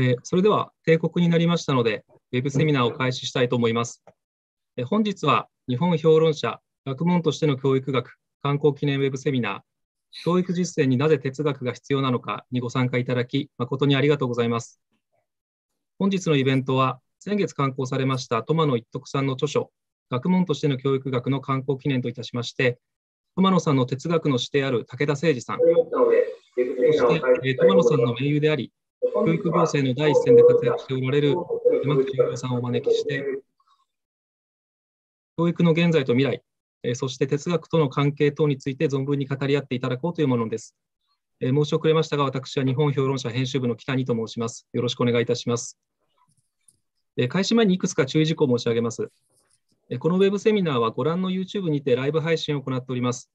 えそれでは定刻になりましたので、ウェブセミナーを開始したいと思います。え本日は日本評論者、学問としての教育学、観光記念ウェブセミナー、教育実践になぜ哲学が必要なのかにご参加いただき、誠にありがとうございます。本日のイベントは、先月刊行されましたトマの一徳さんの著書、学問としての教育学の観光記念といたしまして、ト野さんの哲学の師である武田誠二さん、そしてトマ野さんの盟友であり、教育行政の第一線で活躍しておられる山口雄さんをお招きして、教育の現在と未来、えそして哲学との関係等について存分に語り合っていただこうというものです。え申し遅れましたが、私は日本評論者編集部の北にと申します。よろしくお願いいたします。え開始前にいくつか注意事項を申し上げます。えこのウェブセミナーはご覧の YouTube にてライブ配信を行っております。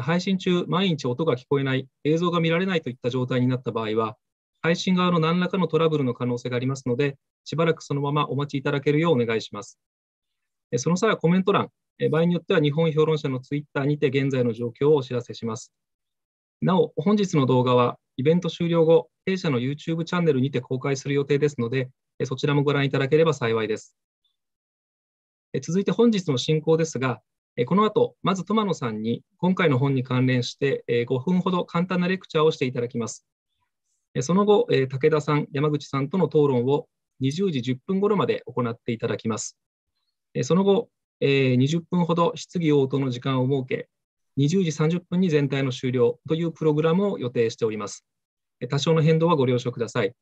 配信中、毎日音が聞こえない、映像が見られないといった状態になった場合は、配信側の何らかのトラブルの可能性がありますので、しばらくそのままお待ちいただけるようお願いします。その際はコメント欄、場合によっては日本評論者のツイッターにて現在の状況をお知らせします。なお、本日の動画はイベント終了後、弊社の YouTube チャンネルにて公開する予定ですので、そちらもご覧いただければ幸いです。続いて本日の進行ですが、この後、まずトマノさんに今回の本に関連して5分ほど簡単なレクチャーをしていただきます。その後、武田さん、山口さんとの討論を20時10分頃まで行っていただきます。その後、20分ほど質疑応答の時間を設け、20時30分に全体の終了というプログラムを予定しております。多少の変動はご了承ください。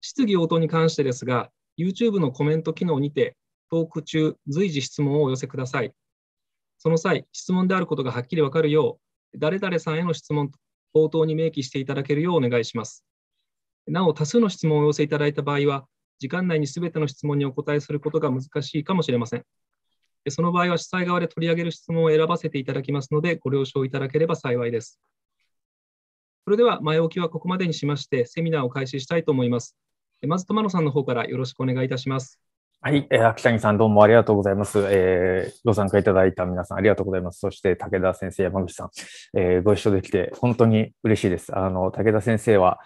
質疑応答に関してですが、YouTube のコメント機能にて、トーク中、随時質問をお寄せください。その際、質問であることがはっきりわかるよう、誰々さんへの質問冒頭に明記していただけるようお願いします。なお、多数の質問をお寄せいただいた場合は、時間内にすべての質問にお答えすることが難しいかもしれません。その場合は主催側で取り上げる質問を選ばせていただきますので、ご了承いただければ幸いです。それでは前置きはここまでにしまして、セミナーを開始したいと思います。まず、友野さんの方からよろしくお願いいたします。はい、えー、秋谷さんどうもありがとうございます、えー。ご参加いただいた皆さんありがとうございます。そして武田先生、山口さん、えー、ご一緒できて本当に嬉しいです。あの武田先生は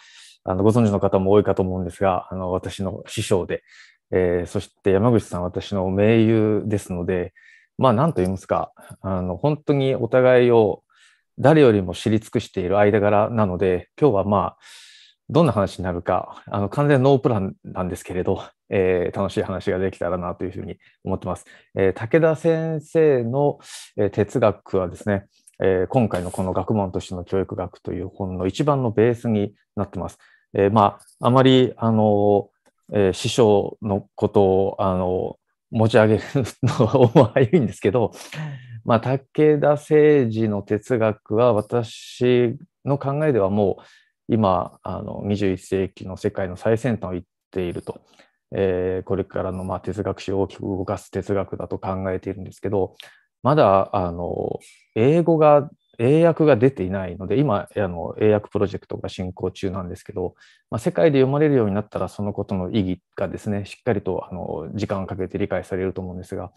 あのご存知の方も多いかと思うんですが、あの私の師匠で、えー、そして山口さん私の盟友ですので、まあ何と言いますか、あの本当にお互いを誰よりも知り尽くしている間柄なので、今日はまあどんな話になるか、あの完全ノープランなんですけれど、えー、楽しい話ができたらなというふうに思ってます。えー、武田先生の、えー、哲学はですね、えー、今回のこの学問としての教育学という本の一番のベースになってます。えー、まあ、あまり、あの、えー、師匠のことを、あの、持ち上げるのは早いんですけど、まあ、武田誠治の哲学は私の考えではもう、今あの21世紀の世界の最先端を行っていると、えー、これからのまあ哲学史を大きく動かす哲学だと考えているんですけどまだあの英語が英訳が出ていないので今あの英訳プロジェクトが進行中なんですけど、まあ、世界で読まれるようになったらそのことの意義がですねしっかりとあの時間をかけて理解されると思うんですが、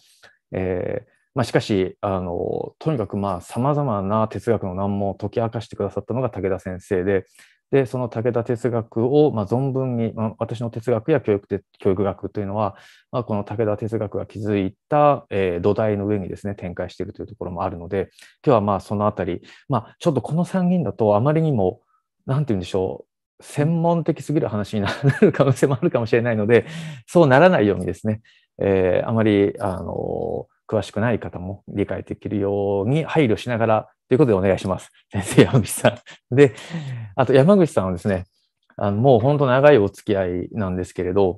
えーまあ、しかしあのとにかくさまざまな哲学の難問を解き明かしてくださったのが武田先生でで、その武田哲学を、まあ、存分に、まあ、私の哲学や教育教育学というのは、まあ、この武田哲学が築いた、えー、土台の上にですね、展開しているというところもあるので、今日はまあそのあたり、まあ、ちょっとこの3人だとあまりにも、なんて言うんでしょう、専門的すぎる話になる可能性もあるかもしれないので、そうならないようにですね、えー、あまり、あの詳しくない方も理解できるように配慮しながらということでお願いします。先生、山口さん。で、あと山口さんはですね、あのもう本当長いお付き合いなんですけれど、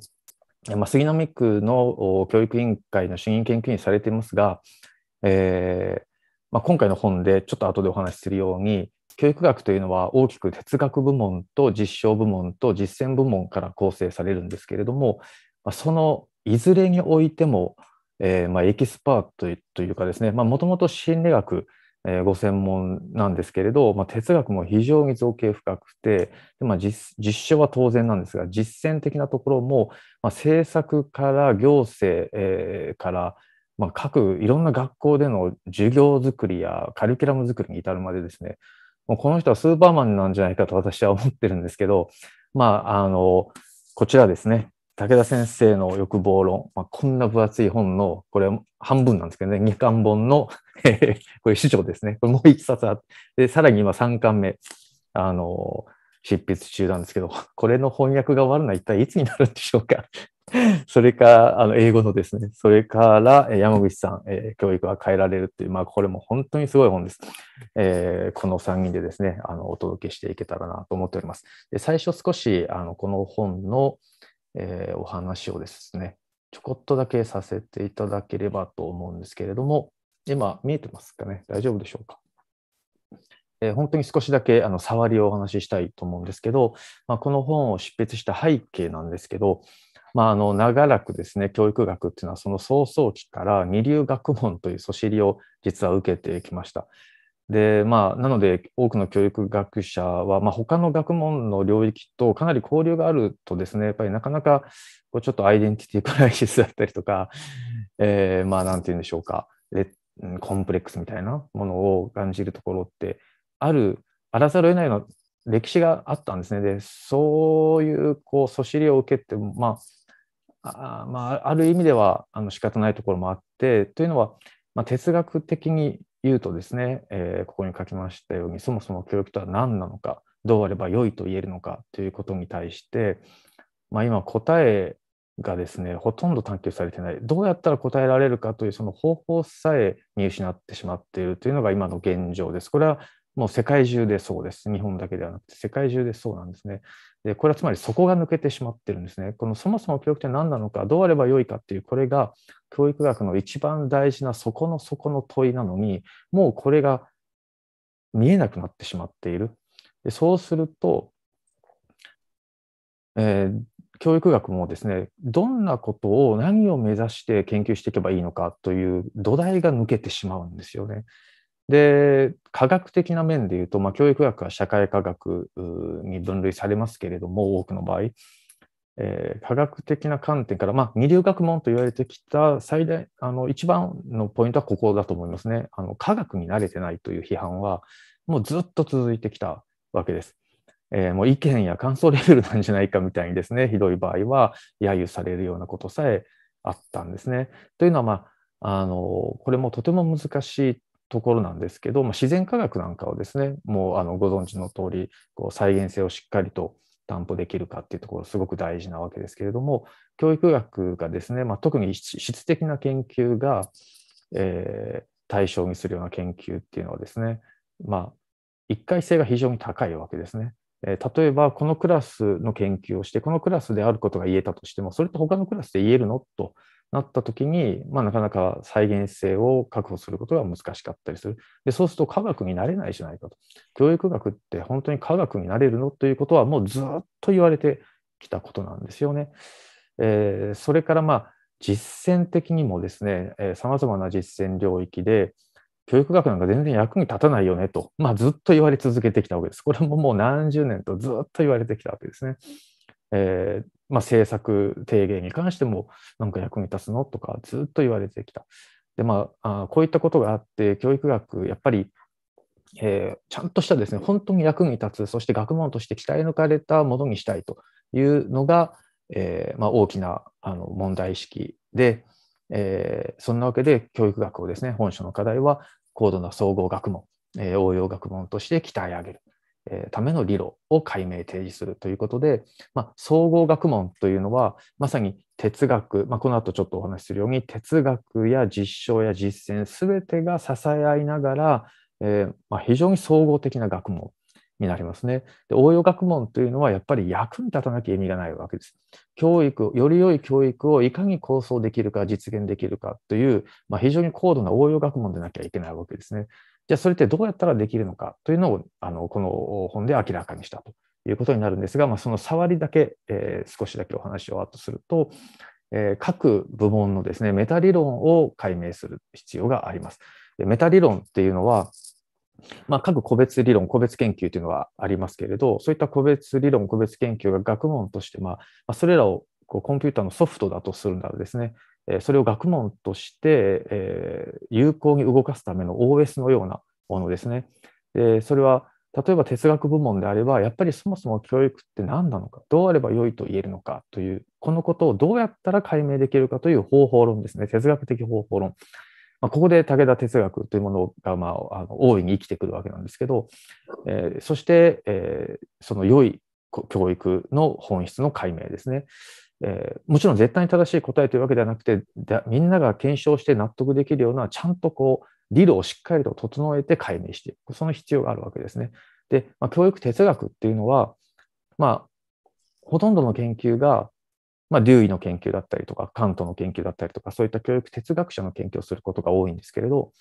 まあ、杉並区の教育委員会の主任研究員されていますが、えーまあ、今回の本でちょっと後でお話しするように、教育学というのは大きく哲学部門と実証部門と実践部門から構成されるんですけれども、まあ、そのいずれにおいても、えーまあ、エキスパートというかですね、もともと心理学えご専門なんですけれど、まあ、哲学も非常に造形深くてで、まあ実、実証は当然なんですが実践的なところも、まあ、政策から行政、えー、から、まあ、各いろんな学校での授業作りやカリキュラム作りに至るまでですねもうこの人はスーパーマンなんじゃないかと私は思ってるんですけど、まあ、あのこちらですね武田先生の欲望論、まあ、こんな分厚い本の、これ半分なんですけどね、2巻本の これ主張ですね。これもう1冊あって、さらに今3巻目、あの、執筆中なんですけど、これの翻訳が終わるのは一体いつになるんでしょうか。それか、あの、英語のですね、それから、山口さん、えー、教育は変えられるっていう、まあ、これも本当にすごい本です。えー、この3人でですね、あの、お届けしていけたらなと思っております。で最初少し、あの、この本の、えー、お話をですね、ちょこっとだけさせていただければと思うんですけれども、今見えてますかね大丈夫でしょうか、えー、本当に少しだけあの触りをお話ししたいと思うんですけど、まあ、この本を執筆した背景なんですけど、まあ、あの長らくですね教育学っていうのはその早々期から二流学問というそしりを実は受けてきました。で、まあ、なので、多くの教育学者は、まあ、他の学問の領域とかなり交流があるとですね、やっぱりなかなか、こう、ちょっとアイデンティティクライシスだったりとか、えー、まあ、なんて言うんでしょうか、コンプレックスみたいなものを感じるところって、ある、あらざるを得ないの歴史があったんですね。で、そういう、こう、そしりを受けて、まあ、あまあ、ある意味では、あの、仕方ないところもあって、というのは、まあ、哲学的に言うとですね、えー、ここに書きましたようにそもそも教育とは何なのかどうあれば良いと言えるのかということに対して、まあ、今答えがですねほとんど探求されてないどうやったら答えられるかというその方法さえ見失ってしまっているというのが今の現状です。これはもう世界中でそうです。日本だけではなくて世界中でそうなんですね。でこれはつまり底が抜けてしまってるんですね。このそもそも教育って何なのか、どうあればよいかっていう、これが教育学の一番大事な底の底の問いなのに、もうこれが見えなくなってしまっている。でそうすると、えー、教育学もですね、どんなことを何を目指して研究していけばいいのかという土台が抜けてしまうんですよね。で科学的な面で言うと、まあ、教育学は社会科学に分類されますけれども多くの場合、えー、科学的な観点から、まあ、二流学問と言われてきた最大あの一番のポイントはここだと思いますねあの科学に慣れてないという批判はもうずっと続いてきたわけです。えー、もう意見や感想レベルなんじゃないかみたいにですねひどい場合は揶揄されるようなことさえあったんですね。というのは、まあ、あのこれもとても難しいところなんですけど、まあ、自然科学なんかをですねもうあのご存知の通りこり再現性をしっかりと担保できるかっていうところすごく大事なわけですけれども教育学がですね、まあ、特に質的な研究が、えー、対象にするような研究っていうのはですねまあ一回性が非常に高いわけですね。例えばこのクラスの研究をしてこのクラスであることが言えたとしてもそれって他のクラスで言えるのとなった時に、まあ、なかなか再現性を確保することが難しかったりする。で、そうすると科学になれないじゃないかと。教育学って本当に科学になれるのということはもうずっと言われてきたことなんですよね。えー、それからまあ実践的にもですね、さまざまな実践領域で、教育学なんか全然役に立たないよねと、まあ、ずっと言われ続けてきたわけです。これももう何十年とずっと言われてきたわけですね。えー、まあ、政策提言に関してもなんか役に立つのとかずっと言われてきた。でまあ、こういったことがあって教育学やっぱり、えー、ちゃんとしたですね本当に役に立つそして学問として鍛え抜かれたものにしたいというのが、えーまあ、大きなあの問題意識で、えー、そんなわけで教育学をですね本書の課題は高度な総合学問、えー、応用学問として鍛え上げるための理論を解明提示するということで、まあ、総合学問というのはまさに哲学、まあ、この後ちょっとお話しするように哲学や実証や実践全てが支え合いながら、えー、まあ、非常に総合的な学問になりますねで応用学問というのはやっぱり役に立たなきゃ意味がないわけです。教育より良い教育をいかに構想できるか実現できるかという、まあ、非常に高度な応用学問でなきゃいけないわけですね。じゃあそれってどうやったらできるのかというのをあのこの本で明らかにしたということになるんですが、まあ、その触りだけ、えー、少しだけお話をあとすると、えー、各部門のですねメタ理論を解明する必要があります。メタ理論っていうのは、まあ、各個別理論、個別研究というのはありますけれど、そういった個別理論、個別研究が学問として、まあ、それらをこうコンピューターのソフトだとするならですね、それを学問として、え有効に動かすための OS のようなものですね。でそれは例えば哲学部門であればやっぱりそもそも教育って何なのかどうあれば良いと言えるのかというこのことをどうやったら解明できるかという方法論ですね哲学的方法論、まあ、ここで武田哲学というものが、まあ、あの大いに生きてくるわけなんですけど、えー、そして、えー、その良い教育の本質の解明ですね、えー、もちろん絶対に正しい答えというわけではなくてみんなが検証して納得できるようなちゃんとこう理論をしっかりと整えて解明していくその必要があるわけですね。で、まあ、教育哲学っていうのは、まあ、ほとんどの研究が、まあ、デューイの研究だったりとかカントの研究だったりとかそういった教育哲学者の研究をすることが多いんですけれど、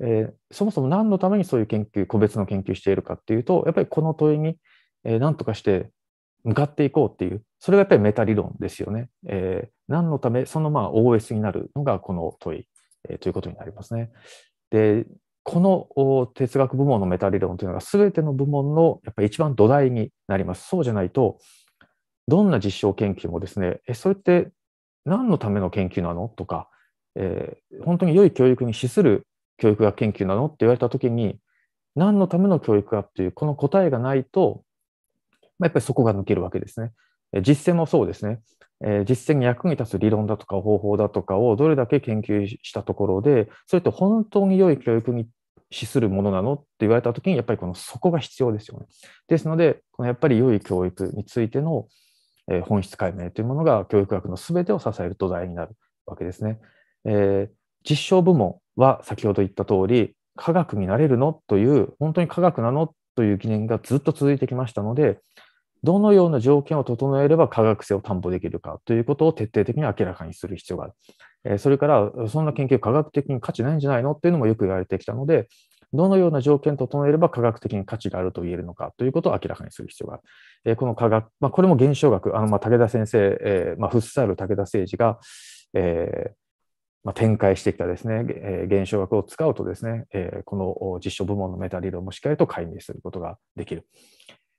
えー、そもそも何のためにそういう研究個別の研究しているかっていうとやっぱりこの問いに、えー、何とかして向かっていこうっていう、それがやっぱりメタ理論ですよね。えー、何のため、そのまあ OS になるのがこの問い、えー、ということになりますね。で、この哲学部門のメタ理論というのが全ての部門のやっぱり一番土台になります。そうじゃないと、どんな実証研究もですね、え、それって何のための研究なのとか、えー、本当に良い教育に資する教育学研究なのって言われた時に、何のための教育かっていう、この答えがないと、まあ、やっぱりそこが抜けるわけですね。実践もそうですね。実践に役に立つ理論だとか方法だとかをどれだけ研究したところで、それって本当に良い教育に資するものなのって言われたときに、やっぱりこのそこが必要ですよね。ですので、このやっぱり良い教育についての本質解明というものが教育学のすべてを支える土台になるわけですね。えー、実証部門は先ほど言った通り、科学になれるのという、本当に科学なのという疑念がずっと続いてきましたので、どのような条件を整えれば科学性を担保できるかということを徹底的に明らかにする必要がある。えそれから、そんな研究科学的に価値ないんじゃないのっていうのもよく言われてきたので、どのような条件を整えれば科学的に価値があると言えるのかということを明らかにする必要がある。えこの科学、まあ、これも現象学、あのま武田先生、えまあ、フッサール武田誠治が、えまあ、展開してきたですね、え現象学を使うとですね、えこの実証部門のメタ理論もしっかりと解明することができる。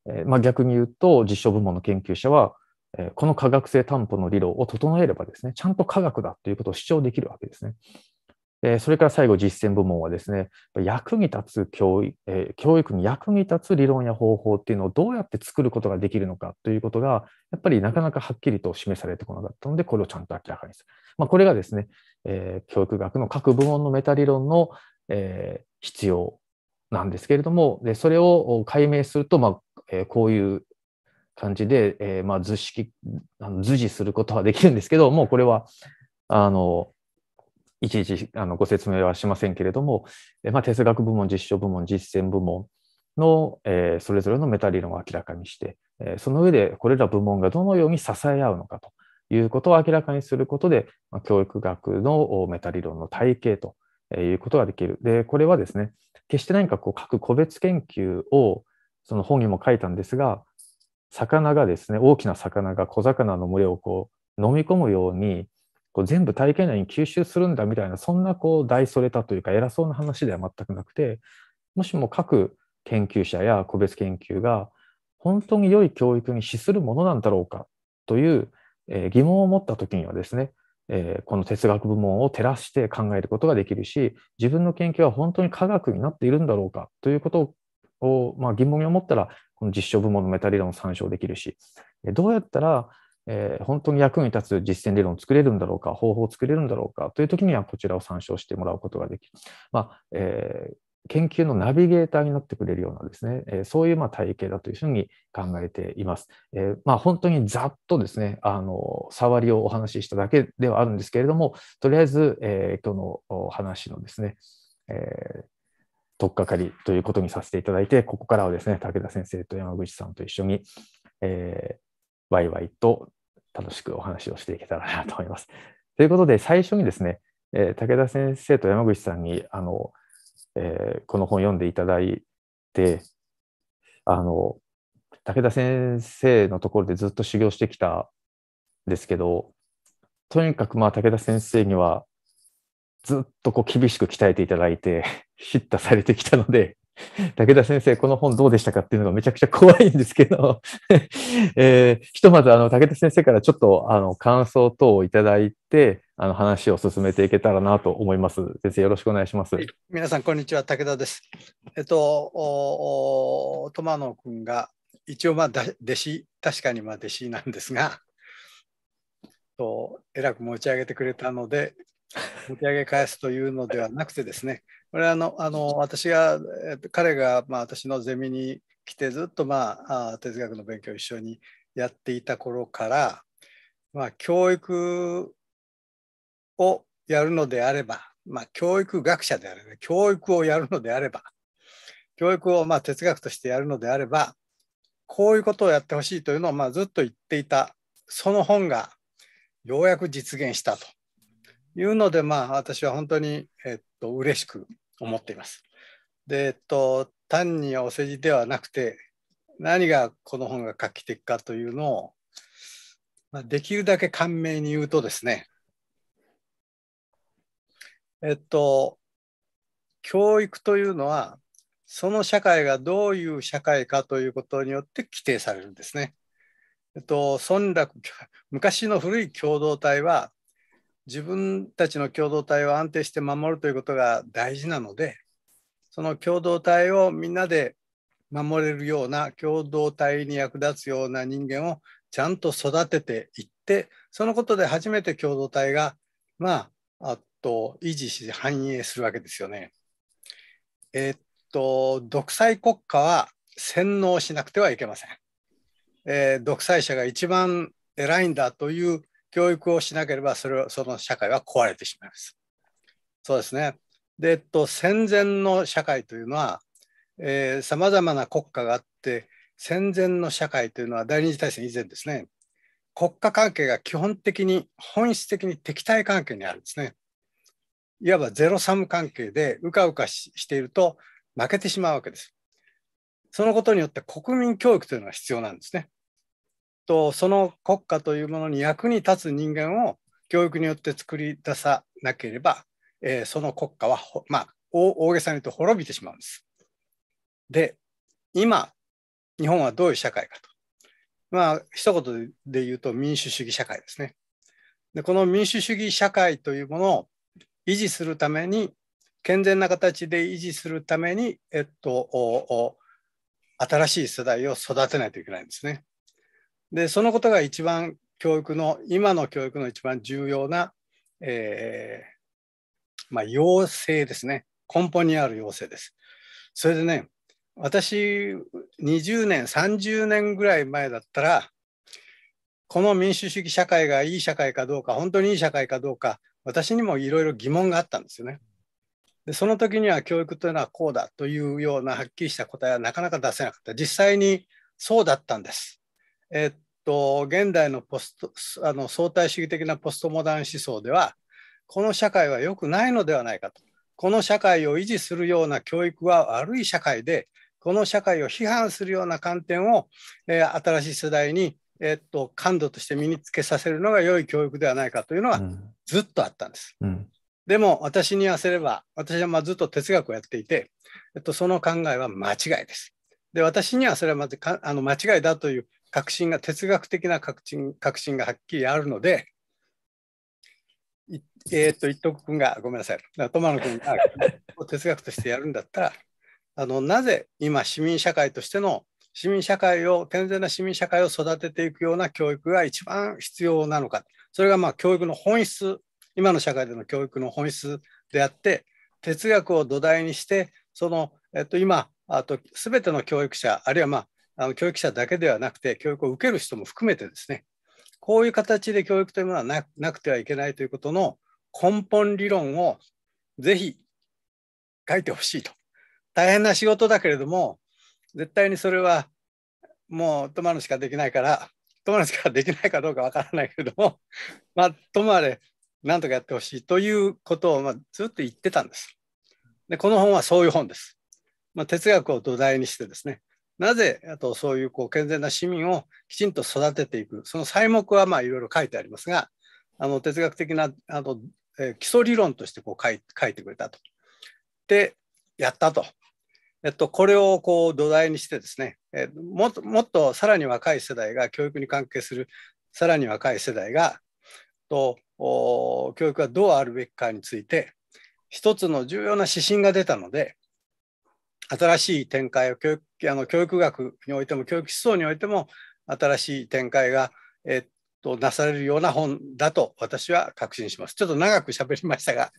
えー、まあ、逆に言うと、実証部門の研究者は、えー、この科学性担保の理論を整えればですね、ちゃんと科学だということを主張できるわけですね。えー、それから最後、実践部門はですね、役に立つ教育、え教育に役に立つ理論や方法っていうのをどうやって作ることができるのかということが、やっぱりなかなかはっきりと示されてこなかったので、これをちゃんと明らかにする。まあ、これがですね、え教育学の各部門のメタ理論の、え必要なんですけれども、でそれを解明すると、まあ、えー、こういう感じで、えー、まあ図式、図示することはできるんですけど、もうこれは、あの、いちいちあのご説明はしませんけれども、えまあ、哲学部門、実証部門、実践部門の、えそれぞれのメタ理論を明らかにして、えその上でこれら部門がどのように支え合うのかということを明らかにすることで、ま教育学のメタ理論の体系ということができる。で、これはですね、決して何かこう各個別研究をその本にも書いたんですが、魚がですね、大きな魚が小魚の群れをこう飲み込むように、こう全部体験内に吸収するんだみたいな、そんなこう大それたというか、偉そうな話では全くなくて、もしも各研究者や個別研究が、本当に良い教育に資するものなんだろうかという疑問を持った時にはですね、この哲学部門を照らして考えることができるし、自分の研究は本当に科学になっているんだろうかということをを、まあ、疑問に思ったら、この実証部門のメタ理論を参照できるし、どうやったら、えー、本当に役に立つ実践理論を作れるんだろうか、方法を作れるんだろうかというときには、こちらを参照してもらうことができる。まあえー、研究のナビゲーターになってくれるようなですね、えー、そういうまあ体系だというふうに考えています。えまあ、本当にざっとですね、あの触りをお話ししただけではあるんですけれども、とりあえず、え今日のお話のですね、えー取っかかりということにさせていただいて、ここからはですね、武田先生と山口さんと一緒に、えー、ワイワイと楽しくお話をしていけたらなと思います。ということで、最初にですね、えー、武田先生と山口さんに、あの、えー、この本読んでいただいて、あの、武田先生のところでずっと修行してきたんですけど、とにかくまあ武田先生にはずっとこう厳しく鍛えていただいて、叱咤されてきたので、武田先生、この本どうでしたかっていうのがめちゃくちゃ怖いんですけど えー、ひとまずあの武田先生からちょっとあの感想等をいただいて、あの話を進めていけたらなと思います。先生、よろしくお願いします。皆さん、こんにちは。武田です。えっと、トマノ君が一応まあ弟子、確かにまあ弟子なんですが、とえらく持ち上げてくれたので、持ち上げ返すというのではなくてですね、これはあのあの私が、彼が、まあ、私のゼミに来てずっと、まあ、哲学の勉強を一緒にやっていた頃から、まあ、教育をやるのであれば、まあ、教育学者であれば、教育をやるのであれば、教育をまあ哲学としてやるのであれば、こういうことをやってほしいというのをまあずっと言っていた、その本がようやく実現したと。いうので、まあ、私は本当に、えっと、嬉しく思っています。で、えっと、単にお世辞ではなくて、何がこの本が画期的かというのを、まあ、できるだけ簡明に言うとですね、えっと、教育というのは、その社会がどういう社会かということによって規定されるんですね。えっと、村落昔の古い共同体は自分たちの共同体を安定して守るということが大事なのでその共同体をみんなで守れるような共同体に役立つような人間をちゃんと育てていってそのことで初めて共同体がまああと維持し繁栄するわけですよね。えっと独裁国家は洗脳しなくてはいけません。えー、独裁者が一番偉いんだという教育をしなければそれその社会は壊れてしまいます。そうですね。で、えっと、戦前の社会というのはさまざまな国家があって戦前の社会というのは第二次大戦以前ですね国家関係が基本的に本質的に敵対関係にあるんですね。いわばゼロサム関係でうかうかしていると負けてしまうわけです。そのことによって国民教育というのが必要なんですね。とその国家というものに役に立つ人間を教育によって作り出さなければ、えー、その国家は、まあ、大げさに言うと滅びてしまうんです。で今日本はどういう社会かと。まあ一言で言うと民主主義社会ですね。でこの民主主義社会というものを維持するために健全な形で維持するために、えっと、新しい世代を育てないといけないんですね。でそのことが一番教育の今の教育の一番重要な、えー、まあ、要請ですね根本にある要請です。それでね私20年30年ぐらい前だったらこの民主主義社会がいい社会かどうか本当にいい社会かどうか私にもいろいろ疑問があったんですよね。でその時には教育というのはこうだというようなはっきりした答えはなかなか出せなかった実際にそうだったんです。えっと現代のポストあの相対主義的なポストモダン思想ではこの社会は良くないのではないかとこの社会を維持するような教育は悪い社会でこの社会を批判するような観点を、えー、新しい世代に、えー、っと感度として身につけさせるのが良い教育ではないかというのは、ずっとあったんです。うんでも私に言わせれば、私はまずっと哲学をやっていて、えっと、その考えは間違いです。で、私にはそれはまずあの間違いだという確信が哲学的な確信確信がはっきりあるので、えー、っと一徳君がごめんなさい友野君が 哲学としてやるんだったらあのなぜ今市民社会としての市民社会を健全な市民社会を育てていくような教育が一番必要なのかそれがまあ教育の本質今の社会での教育の本質であって哲学を土台にしてその、えっと今、すあとての教育者あるいはまああの教育者だけではなくて教育を受ける人も含めてですねこういう形で教育というものはななくてはいけないということの根本理論をぜひ書いてほしいと大変な仕事だけれども絶対にそれはもう泊まるしかできないから止まるしかできないかどうかわからないけれども まあ泊まれなんとかやってほしいということを、まあ、ずっと言ってたんです。でこの本はそういう本です。まあ、哲学を土台にしてですねなぜあとそういうこう健全な市民をきちんと育てていく、その材目はまあいろいろ書いてありますが、あの哲学的なあの、えー、基礎理論としてこう書い書いてくれたと。で、やったと。えっと、これをこう土台にしてですね、えー、もっともっとさらに若い世代が教育に関係するさらに若い世代がと教育はどうあるべきかについて一つの重要な指針が出たので新しい展開を教育あの教育学においても教育思想においても新しい展開が、えっと、なされるような本だと私は確信します。ちょっと長く喋りましたが、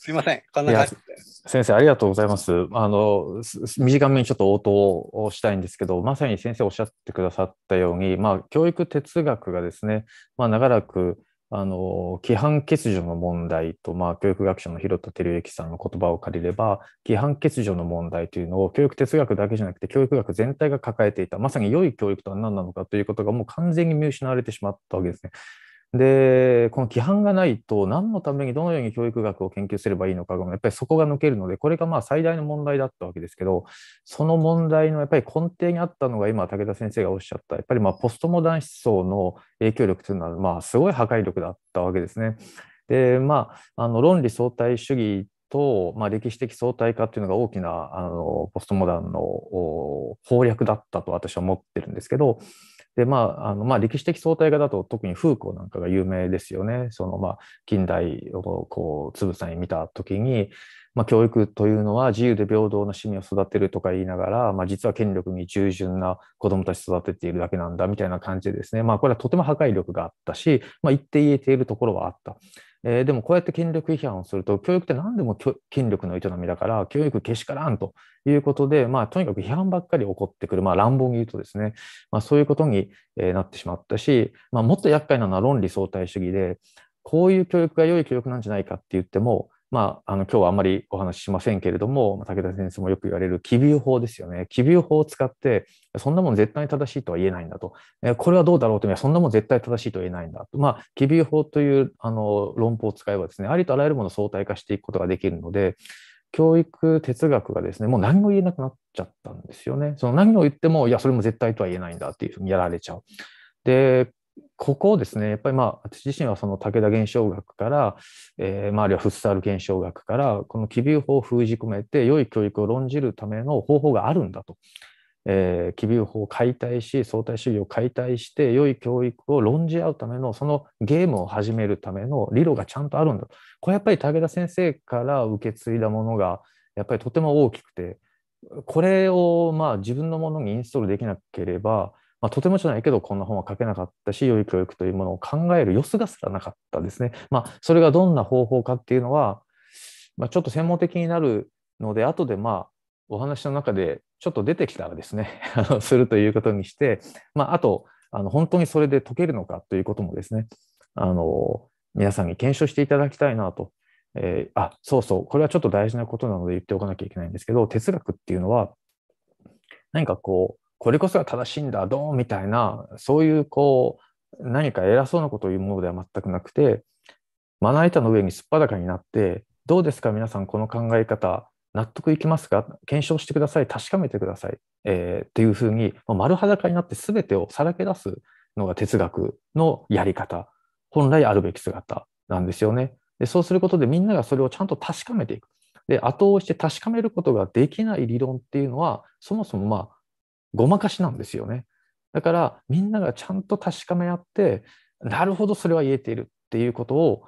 すいません、こんな感じで。先生、ありがとうございます。あの短めにちょっと応答をしたいんですけど、まさに先生おっしゃってくださったように、まあ、教育哲学がですね、まあ、長らくあの、規範欠如の問題と、まあ、教育学者の広田照之さんの言葉を借りれば、規範欠如の問題というのを教育哲学だけじゃなくて、教育学全体が抱えていた、まさに良い教育とは何なのかということがもう完全に見失われてしまったわけですね。で、この規範がないと、何のためにどのように教育学を研究すればいいのかが、やっぱりそこが抜けるので、これがまあ最大の問題だったわけですけど、その問題のやっぱり根底にあったのが、今、武田先生がおっしゃった、やっぱりまポストモダン思想の影響力というのは、まあすごい破壊力だったわけですね。で、まあ、あの論理相対主義と、まあ、歴史的相対化というのが大きなあのポストモダンの攻略だったと私は思ってるんですけど、で、まあ、あのまあ、歴史的相対画だと特にフーコーなんかが有名ですよね。そのまあ近代をこうつぶさに見た時に、まあ、教育というのは自由で平等な市民を育てるとか言いながら、まあ、実は権力に従順な子どもたち育てているだけなんだみたいな感じでですね、まあ、これはとても破壊力があったし、まあ、言って言えているところはあった。えー、でもこうやって権力批判をすると、教育って何でも権力の営みだから、教育けしからんということで、まあ、とにかく批判ばっかり起こってくる、まあ、乱暴に言うとですね、まあ、そういうことになってしまったし、まあ、もっと厄介なのは論理相対主義で、こういう教育が良い教育なんじゃないかって言っても、まあ、あの今日はあんまりお話ししませんけれども武田先生もよく言われる奇病法ですよね奇病法を使ってそんなもん絶対正しいとは言えないんだとこれはどうだろうというのはそんなもん絶対正しいとは言えないんだとまあ奇病法というあの論法を使えばですねありとあらゆるものを相対化していくことができるので教育哲学がですねもう何も言えなくなっちゃったんですよねその何を言ってもいやそれも絶対とは言えないんだっていうふうにやられちゃうでここですね、やっぱりまあ、私自身はその武田現象学から、えー、まあ、あるいはフッサール現象学から、この機微法を封じ込めて、良い教育を論じるための方法があるんだと。えー、機微法を解体し、相対主義を解体して、良い教育を論じ合うための、そのゲームを始めるための理論がちゃんとあるんだと。これやっぱり武田先生から受け継いだものが、やっぱりとても大きくて、これをまあ自分のものにインストールできなければ、まあ、とてもじゃないけどこんな本は書けなかったし良い教育というものを考える様子がすらなかったですね。まあ、それがどんな方法かっていうのは、まあ、ちょっと専門的になるので後でまあお話の中でちょっと出てきたらですね するということにして、まあ、あとあの本当にそれで解けるのかということもですねあの皆さんに検証していただきたいなと、えー、あそうそうこれはちょっと大事なことなので言っておかなきゃいけないんですけど哲学っていうのは何かこう、これこそが正しいんだ、どうみたいな、そういうこう、何か偉そうなことを言うものでは全くなくて、まな板の上にすっぱだかになって、どうですか、皆さん、この考え方、納得いきますか、検証してください、確かめてください、えー、っていうふうに、丸裸になって全てをさらけ出すのが哲学のやり方、本来あるべき姿なんですよね。でそうすることで、みんながそれをちゃんと確かめていく。で後をして確かめることができない理論っていうのは、そもそもまあごまかしなんですよね。だからみんながちゃんと確かめ合って、なるほど、それは言えているっていうことを、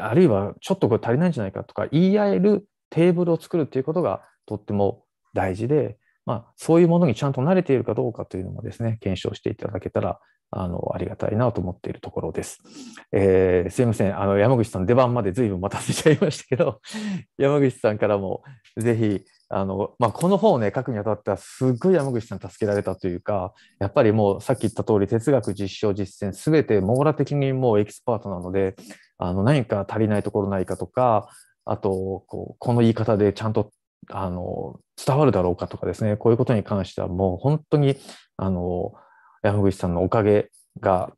あるいはちょっとこれ足りないんじゃないかとか言い合えるテーブルを作るっていうことがとっても大事で、まあ、そういうものにちゃんと慣れているかどうかというのもですね、検証していただけたらあのありがたいなと思っているところです。えー、すいませんあの、山口さん、出番まで随分待たせちゃいましたけど、山口さんからもぜひ、あのまあ、この本を、ね、書くにあたってはすっごい山口さん助けられたというかやっぱりもうさっき言った通り哲学実証実践全て網羅的にもうエキスパートなのであの何か足りないところないかとかあとこうこの言い方でちゃんとあの伝わるだろうかとかですねこういうことに関してはもう本当にあの山口さんのおかげが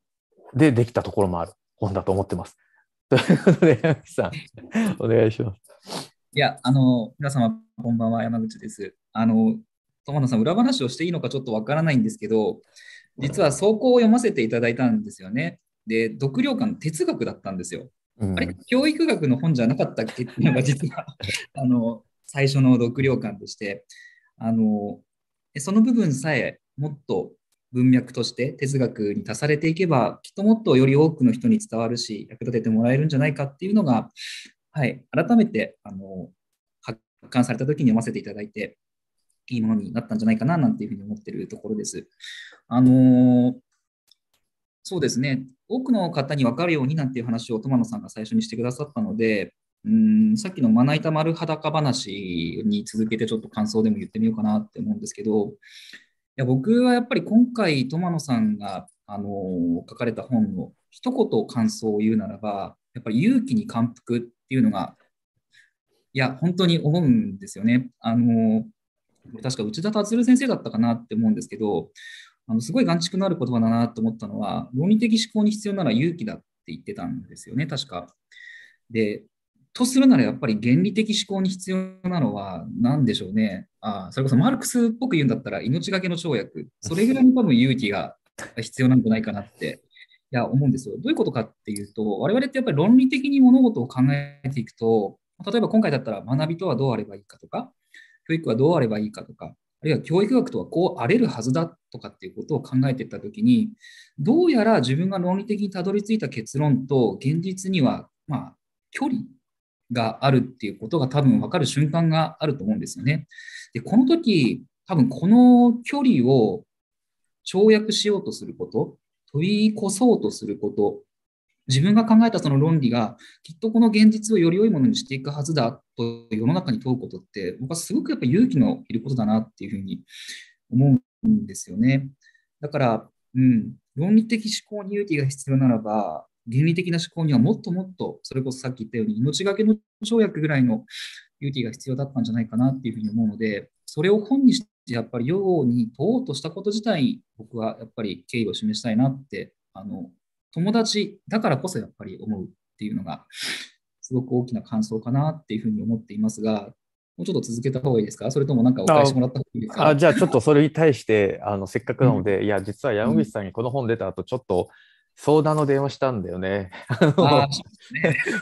でできたところもある本だと思ってます。ということで山口さんお願いします。いや、あの、皆様、こんばんは、山口です。あの、友野さん、裏話をしていいのかちょっとわからないんですけど、実は草稿を読ませていただいたんですよね。で、読料感、哲学だったんですよ。うん、あれ、教育学の本じゃなかったっけっていうのが、実は あの、最初の読料感でして、あの、その部分さえもっと文脈として哲学に足されていけば、きっともっとより多くの人に伝わるし、役立ててもらえるんじゃないかっていうのが、はい、改めてあの発刊された時に読ませていただいて、いいものになったんじゃないかななんていうふうに思ってるところです。あのそうですね、多くの方に分かるようになんていう話をマノさんが最初にしてくださったので、うんさっきのまな板丸裸話に続けてちょっと感想でも言ってみようかなって思うんですけど、いや僕はやっぱり今回、マノさんがあの書かれた本の一言感想を言うならば、やっぱり勇気に感服っっていうのが、いや、本当に思うんですよね。あの確か内田達先生だったかなって思うんですけど、あのすごい眼畜のある言葉だなと思ったのは、論理的思考に必要なら勇気だって言ってたんですよね、確か。で、とするならやっぱり原理的思考に必要なのは何でしょうね。あそれこそマルクスっぽく言うんだったら命がけの跳躍、それぐらいに多分勇気が必要なんじゃないかなっていや、思うんですよ。どういうことかっていうと、我々ってやっぱり論理的に物事を考えていくと、例えば今回だったら学びとはどうあればいいかとか、教育はどうあればいいかとか、あるいは教育学とはこうあれるはずだとかっていうことを考えていったときに、どうやら自分が論理的にたどり着いた結論と現実には、まあ、距離があるっていうことが多分分かる瞬間があると思うんですよね。で、この時、多分この距離を跳躍しようとすること、問い越そうとすること、自分が考えたその論理が、きっとこの現実をより良いものにしていくはずだと世の中に問うことって、僕はすごくやっぱ勇気のいることだなっていうふうに思うんですよね。だから、うん、論理的思考に勇気が必要ならば、原理的な思考にはもっともっと、それこそさっき言ったように、命がけの条約ぐらいの勇気が必要だったんじゃないかなっていうふうに思うので、それを本にしやっぱり用に問おうとしたこと自体僕はやっぱり敬意を示したいなってあの友達だからこそやっぱり思うっていうのがすごく大きな感想かなっていうふうに思っていますがもうちょっと続けた方がいいですかそれともなんかお返しもらった方がいいですかあじゃあちょっとそれに対してあのせっかくなので、うん、いや実は山口さんにこの本出た後ちょっと、相談の電話したんだよね。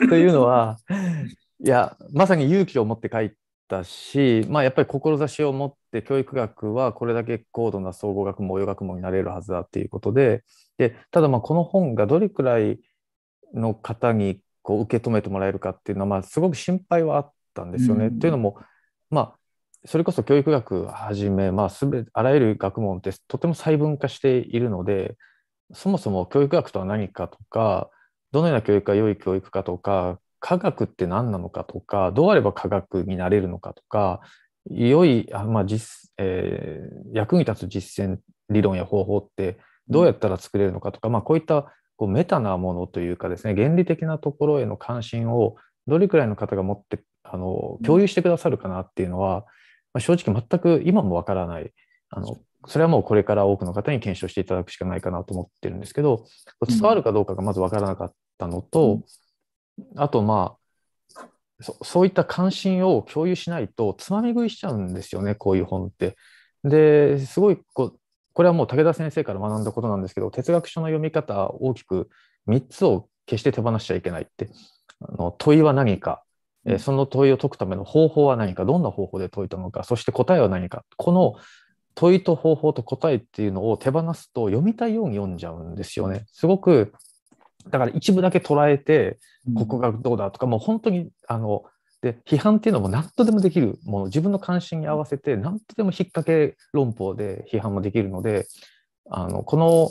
というのは、いや、まさに勇気を持って書いたし、まあ、やっぱり志を持って教育学はこれだけ高度な総合学問応用学問になれるはずだっていうことででただまあこの本がどれくらいの方にこう受け止めてもらえるかっていうのはまあすごく心配はあったんですよね。うん、というのも、まあ、それこそ教育学はじめ、まあ、全あらゆる学問ってとても細分化しているのでそもそも教育学とは何かとかどのような教育が良い教育かとか科学って何なのかとかどうあれば科学になれるのかとか良いあ、まあ実えー、役に立つ実践理論や方法ってどうやったら作れるのかとか、まあ、こういったこうメタなものというかですね原理的なところへの関心をどれくらいの方が持ってあの共有してくださるかなっていうのは、まあ、正直全く今もわからないあのそれはもうこれから多くの方に検証していただくしかないかなと思ってるんですけど伝わるかどうかがまずわからなかったのと、あとまあそ、そういった関心を共有しないと、つまみ食いしちゃうんですよね、こういう本って。で、すごいここれはもう武田先生から学んだことなんですけど、哲学書の読み方、大きく3つを決して手放しちゃいけないって。あの問いは何か、その問いを解くための方法は何か、どんな方法で解いたのか、そして答えは何か、この問いと方法と答えっていうのを手放すと読みたいように読んじゃうんですよね。すごくだから一部だけ捉えて、ここがどうだとか、もう本当に、あの、で批判っていうのも何とでもできるもの自分の関心に合わせて何とでも引っ掛け論法で批判もできるのであのこの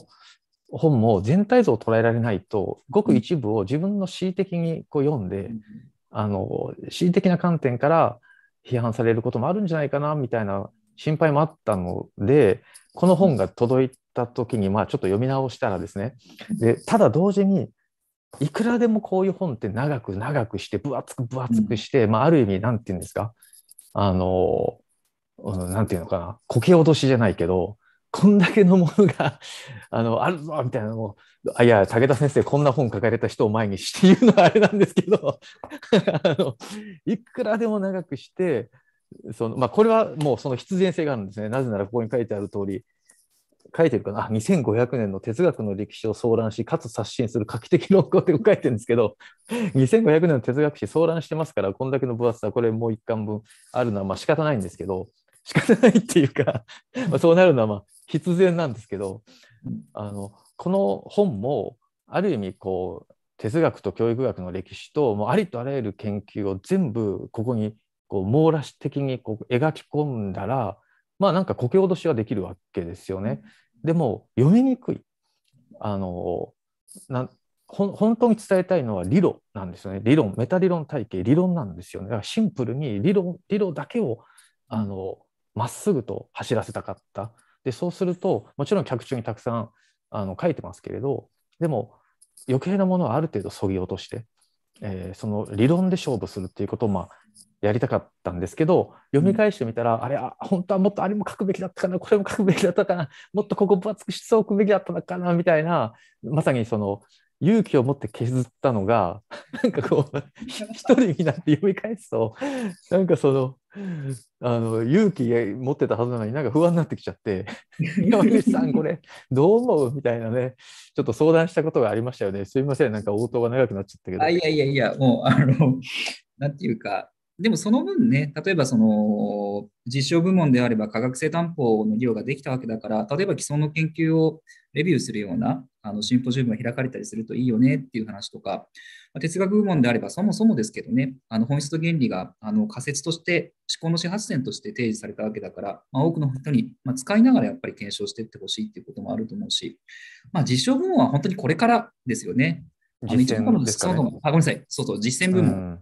本も全体像を捉えられないとごく一部を自分の恣意的にこう読んで、うん、あの恣意的な観点から批判されることもあるんじゃないかなみたいな心配もあったのでこの本が届いた時に、まあ、ちょっと読み直したらですねでただ同時にいくらでもこういう本って長く長くして分厚く分厚くして、まあ、ある意味何て言うんですかあの何て言うのかなこけ落としじゃないけどこんだけのものが あのあるぞみたいなのをあいや武田先生こんな本書かれた人を前にして言うのはあれなんですけど あのいくらでも長くしてそのまあ、これはもうその必然性があるんですね。なぜならここに書いてある通り、書いてるかな、2500年の哲学の歴史を騒乱し、かつ刷新する画期的論考って書いてるんですけど、2500年の哲学史、騒乱してますから、こんだけの分厚さ、これもう一巻分あるのはまあ仕方ないんですけど、仕方ないっていうか そうなるのはまあ必然なんですけど、あのこの本も、ある意味こう、哲学と教育学の歴史と、もうありとあらゆる研究を全部ここにこう網羅的にこう描き込んだらまあなんかこけ落としはできるわけですよね。でも読みにくいあのな本当に伝えたいのは理論なんですよね理論メタ理論体系理論なんですよねだからシンプルに理論理論だけをあのまっすぐと走らせたかったでそうするともちろん客中にたくさんあの書いてますけれどでも余計なものはある程度そぎ落として、えー、その理論で勝負するっていうことを、まあ、やりたかったんですけど読み返してみたら、うん、あれあ本当はもっとあれも書くべきだったかなこれも書くべきだったかなもっとここ分厚くしておくべきだったのかなみたいなまさにその勇気を持って削ったのが なんかこう 一人になって読み返すとなんかそのあの勇気持ってたはずなのになんか不安になってきちゃって「山口さんこれどう思う?」みたいなねちょっと相談したことがありましたよねすいませんなんか応答が長くなっちゃったけど。いやいやいやもうあのなんていうかでもその分ね、例えばその実証部門であれば科学性担保の利用ができたわけだから、例えば既存の研究をレビューするようなあのシンポジウムが開かれたりするといいよねっていう話とか、哲学部門であればそもそもですけどね、あの本質と原理があの仮説として思考の始発点として提示されたわけだから、まあ、多くの人に、ま使いながらやっぱり検証していってほしいっていうこともあると思うし、まあ、実証部門は本当にこれからですよね。あね、ごめんなさい、そうそう、実践部門。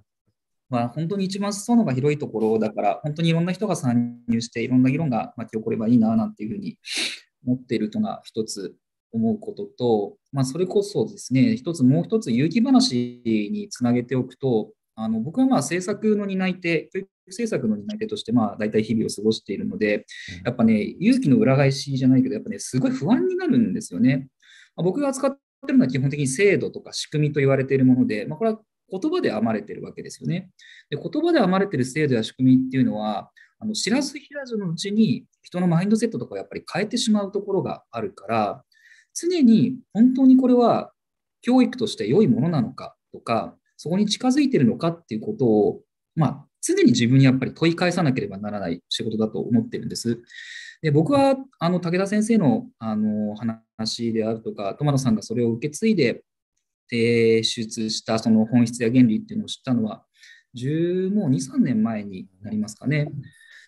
まあ、本当に一番裾のが広いところだから、本当にいろんな人が参入して、いろんな議論が巻き起こればいいななんていうふうに 思っているとが一つ思うことと、まあ、それこそですね、一つもう一つ有機話につなげておくと、あの僕はまあ政策の担い手、教育政策の担い手としてまあ大体日々を過ごしているので、やっぱね、勇気の裏返しじゃないけど、やっぱね、すごい不安になるんですよね。まあ、僕が扱ってるのは基本的に制度とか仕組みと言われているもので、まあ、これは言葉で編まれてるわけですよね。で言葉で編まれてる制度や仕組みっていうのは、あの知らず知らずのうちに人のマインドセットとかをやっぱり変えてしまうところがあるから、常に本当にこれは教育として良いものなのかとか、そこに近づいてるのかっていうことを、まあ、常に自分にやっぱり問い返さなければならない仕事だと思ってるんです。で僕はあの武田先生のあの話であるとか、友野さんがそれを受け継いで提出したその本質や原理っていうのを知ったのは、もう2、3年前になりますかね。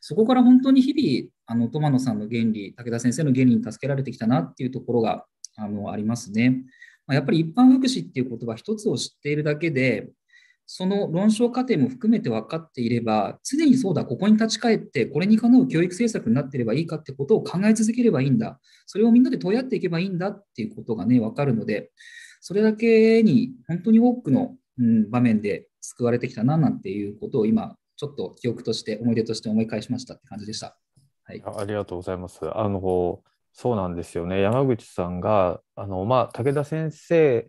そこから本当に日々、あの友野さんの原理、武田先生の原理に助けられてきたなっていうところがあのありますね。やっぱり一般福祉っていう言葉一つを知っているだけで、その論証過程も含めて分かっていれば、常にそうだ、ここに立ち返って、これにかなう教育政策になっていればいいかってことを考え続ければいいんだ、それをみんなで問い合っていけばいいんだっていうことがね、分かるので、それだけに本当に多くの、うん、場面で救われてきたななんていうことを今、ちょっと記憶として、思い出として思い返しましたって感じでした。はい、ありがとうございます。あのそうなんですよね山口さんがあの、まあ、武田先生、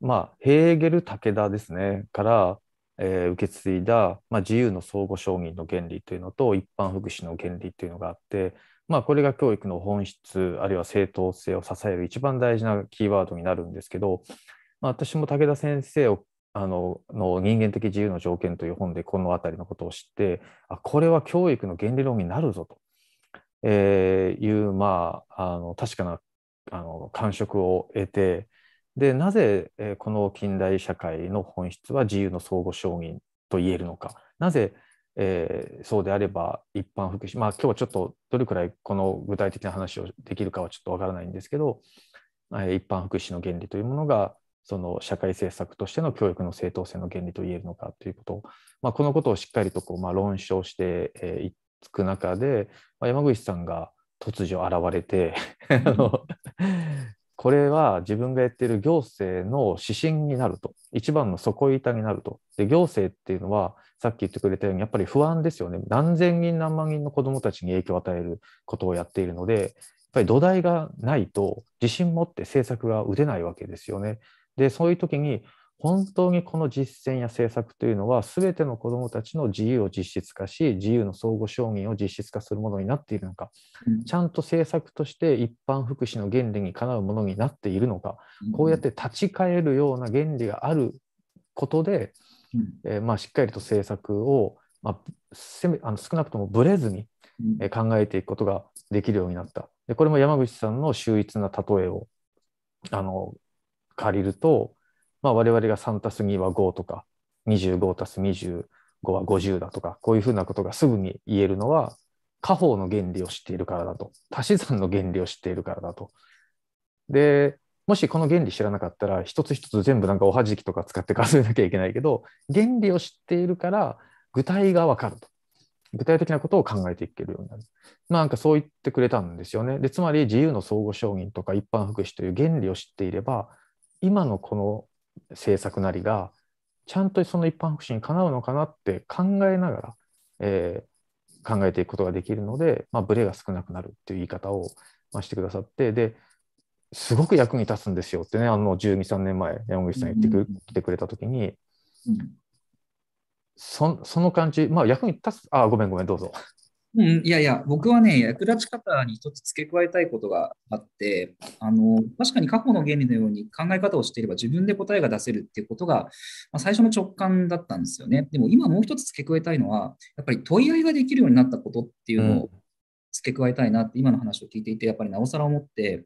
まあ、ヘーゲル武田ですねから、えー、受け継いだ、まあ、自由の相互承認の原理というのと一般福祉の原理というのがあってまあ、これが教育の本質、あるいは正当性を支える一番大事なキーワードになるんですけど、まあ、私も武田先生をあのの人間的自由の条件という本でこの辺りのことを知ってあこれは教育の原理論になるぞと、えー、いう、まあ、あの確かなあの感触を得てでなぜ、えこの近代社会の本質は自由の相互承認と言えるのかなぜえー、そうであれば一般福祉、まあ今日はちょっとどれくらいこの具体的な話をできるかはちょっとわからないんですけど、え一般福祉の原理というものがその社会政策としての教育の正当性の原理と言えるのかということまあ、このことをしっかりとこう、まあ、論証していく中で、ま山口さんが突如現れて あのこれは自分がやっている行政の指針になると、一番の底板になると。で、行政っていうのは、さっき言ってくれたように、やっぱり不安ですよね。何千人、何万人の子どもたちに影響を与えることをやっているので、やっぱり土台がないと、自信持って政策が打てないわけですよね。で、そういう時に、本当にこの実践や政策というのは、すべての子どもたちの自由を実質化し、自由の相互承認を実質化するものになっているのか、うん、ちゃんと政策として一般福祉の原理にかなうものになっているのか、うん、こうやって立ち返るような原理があることで、うん、えー、まあ、しっかりと政策を、まあ、せめあの少なくともぶれずに、え考えていくことができるようになった。でこれも山口さんの秀逸な例えをあの借りると、まあ、我々が3たす2は5とか、25たす25は50だとか、こういうふうなことがすぐに言えるのは、加法の原理を知っているからだと。足し算の原理を知っているからだと。で、もしこの原理知らなかったら、一つ一つ全部なんかおはじきとか使って数えなきゃいけないけど、原理を知っているから、具体がわかると。具体的なことを考えていけるようになる。まあ、なんかそう言ってくれたんですよね。で、つまり自由の相互承認とか一般福祉という原理を知っていれば、今のこの政策なりがちゃんとその一般福祉にかなうのかなって考えながら、えー、考えていくことができるので、まあ、ブレが少なくなるっていう言い方を、まあ、してくださってですごく役に立つんですよってねあの12、3年前山口さん言ってく、うん、来てくれた時に、うん、そその感じまあ役に立つあごめんごめんどうぞ。うん、いやいや、僕はね、役立ち方に一つ付け加えたいことがあって、あの、確かに過去の原理のように考え方をしていれば自分で答えが出せるっていうことが、まあ、最初の直感だったんですよね。でも今もう一つ付け加えたいのは、やっぱり問い合いができるようになったことっていうのを、うん付け加えたいなって今の話を聞いていてやっぱりなおさら思って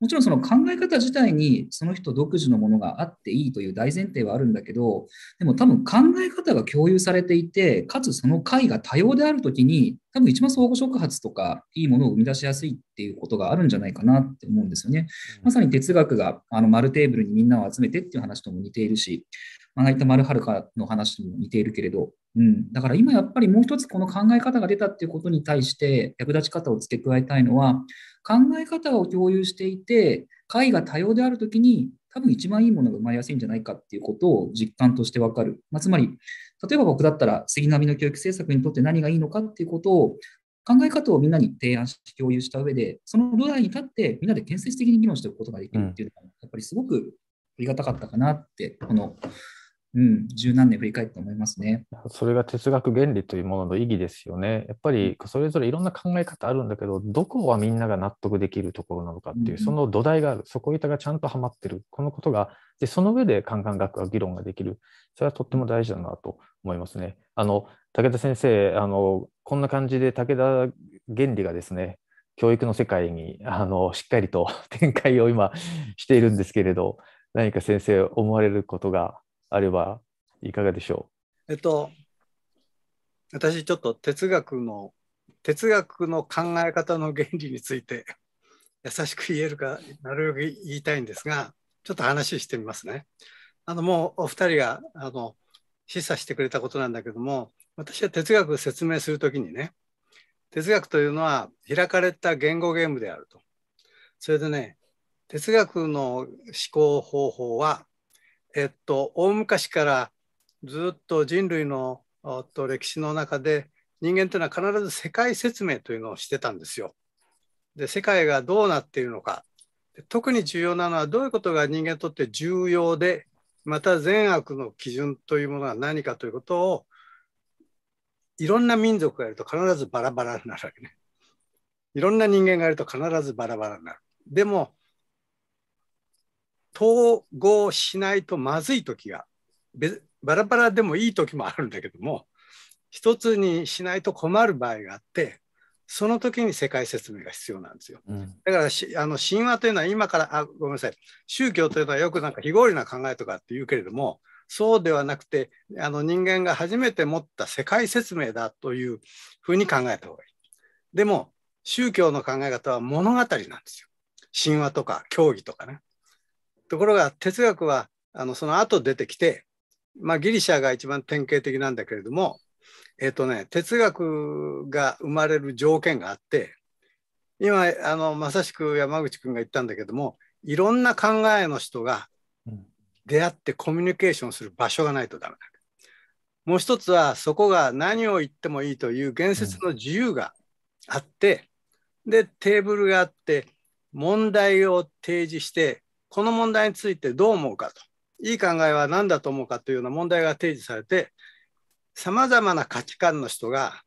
もちろんその考え方自体にその人独自のものがあっていいという大前提はあるんだけどでも多分考え方が共有されていてかつその解が多様である時に多分一番相互触発とかいいものを生み出しやすいっていうことがあるんじゃないかなって思うんですよね。まさに哲学があの丸テーブルにみんなを集めてっていう話とも似ているしまなた丸はるかの話にも似ているけれどうん、だから今やっぱりもう一つこの考え方が出たっていうことに対して役立ち方を付け加えたいのは考え方を共有していて解が多様であるときに多分一番いいものが生まれやすいんじゃないかっていうことを実感として分かる、まあ、つまり例えば僕だったら杉並の教育政策にとって何がいいのかっていうことを考え方をみんなに提案し共有した上でその土台に立ってみんなで建設的に議論していくことができるっていうのはやっぱりすごくありがたかったかなってこのうん、十何年振り返って思いますね。それが哲学原理というものの意義ですよね。やっぱりそれぞれいろんな考え方あるんだけど、どこはみんなが納得できるところなのかっていう、その土台がある、そこ板がちゃんとはまってる、このことが、でその上でカンカン学は議論ができる、それはとっても大事だなと思いますね。あの武田先生あの、こんな感じで武田原理がですね、教育の世界にあのしっかりと 展開を今しているんですけれど、何か先生、思われることがあればいかがでしょうえっと私ちょっと哲学の哲学の考え方の原理について 優しく言えるかなるべく言いたいんですがちょっと話してみますね。あのもうお二人があの示唆してくれたことなんだけども私は哲学を説明するときにね哲学というのは開かれた言語ゲームであると。それでね哲学の思考方法はえっと、大昔からずっと人類のと歴史の中で人間というのは必ず世界説明というのをしてたんですよ。で世界がどうなっているのか特に重要なのはどういうことが人間にとって重要でまた善悪の基準というものが何かということをいろんな民族がいると必ずバラバラになるわけね。いろんな人間がいると必ずバラバラになる。でも統合しないとまずい時がバラバラでもいい時もあるんだけども一つにしないと困る場合があってその時に世界説明が必要なんですよ。うん、だからあの神話というのは今からあごめんなさい宗教というのはよくなんか非合理な考えとかって言うけれどもそうではなくてあの人間が初めて持った世界説明だというふうに考えた方がいい。でも宗教の考え方は物語なんですよ。神話とか教義とかね。ところが哲学はあのその後出てきて、まあ、ギリシャが一番典型的なんだけれども、えっ、ー、とね、哲学が生まれる条件があって今あのまさしく山口君が言ったんだけどもいろんな考えの人が出会ってコミュニケーションする場所がないとダメだ。もう一つはそこが何を言ってもいいという言説の自由があって、でテーブルがあって問題を提示してこの問題についてどう思うかと、いい考えは何だと思うかというような問題が提示されて、さまざまな価値観の人が、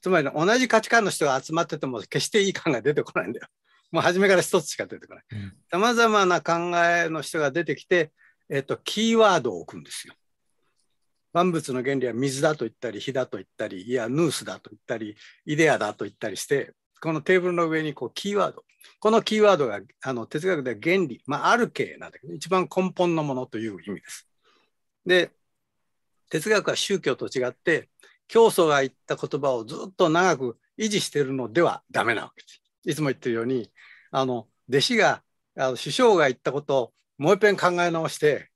つまり同じ価値観の人が集まってても決していい考え出てこないんだよ。もう初めから一つしか出てこない。さまざまな考えの人が出てきて、えっと、キーワードを置くんですよ。万物の原理は水だと言ったり火だと言ったりいやヌースだと言ったりイデアだと言ったりしてこのテーブルの上にこうキーワード。このキーワードがあの哲学では原理、まあ、ある形なんだけど、一番根本のものという意味です。で、哲学は宗教と違って、教祖が言った言葉をずっと長く維持してるのではダメなわけです。いつも言ってるように、あの弟子が、あの師匠が言ったことをもう一遍考え直して、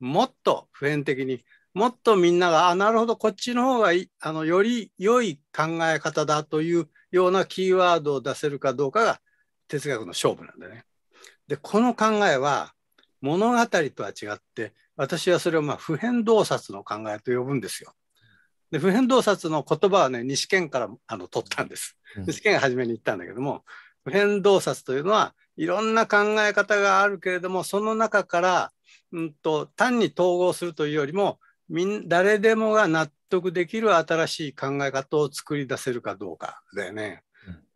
もっと普遍的にもっとみんなが、あ、なるほど、こっちの方がいあのより良い考え方だというようなキーワードを出せるかどうかが哲学の勝負なんだね。でこの考えは物語とは違って私はそれをまあ普遍洞察の考えと呼ぶんですよ。で普遍洞察の言葉はね西研からあの取ったんです。西研が初めに言ったんだけども、普遍洞察というのはいろんな考え方があるけれどもその中から、うんと、と単に統合するというよりもみん誰でもが納得できる新しい考え方を作り出せるかどうかだよね。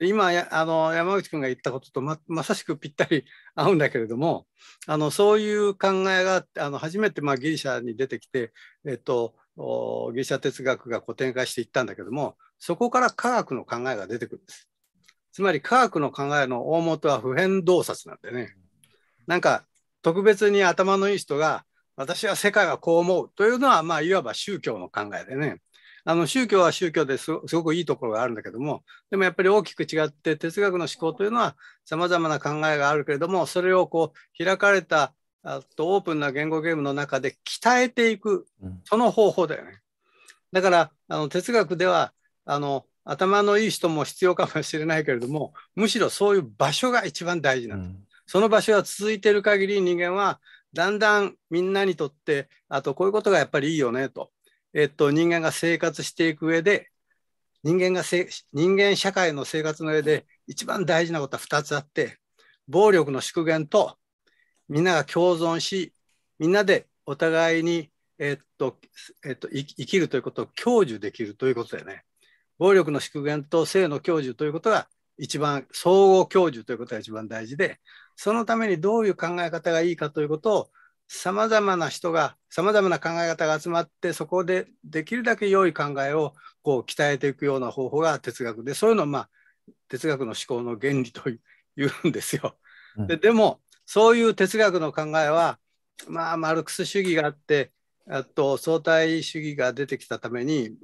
うん、今あの山口君が言ったこととままさしくぴったり 合うんだけれどもあのそういう考えがあの初めてまあギリシャに出てきて、えっと、おギリシャ哲学が古典化していったんだけどもそこから科学の考えが出てくるんです。つまり科学の考えの大元は普遍洞察なんでね。なんか特別に頭のいい人が私は世界はこう思うというのは、まあ、いわば宗教の考えでね。あの宗教は宗教ですごくいいところがあるんだけどもでもやっぱり大きく違って哲学の思考というのはさまざまな考えがあるけれどもそれをこう開かれたあとオープンな言語ゲームの中で鍛えていくその方法だよね。だからあの哲学ではあの頭のいい人も必要かもしれないけれどもむしろそういう場所が一番大事なんだ、うん、その場所が続いている限り人間はだんだんみんなにとってあとこういうことがやっぱりいいよねと,、えっと人間が生活していく上で人間が人間社会の生活の上で一番大事なことは2つあって暴力の縮減とみんなが共存しみんなでお互いに、えっとえっと、生きるということを享受できるということだよね。暴力の縮減と性の享受ということが一番総合享受ということが一番大事でそのためにどういう考え方がいいかということをさまざまな人がさまざまな考え方が集まってそこでできるだけ良い考えをこう鍛えていくような方法が哲学でそういうのは、まあ哲学の思考の原理というんですよ。ででもそういう哲学の考えはまあマルクス主義があってあと相対主義が出てきたために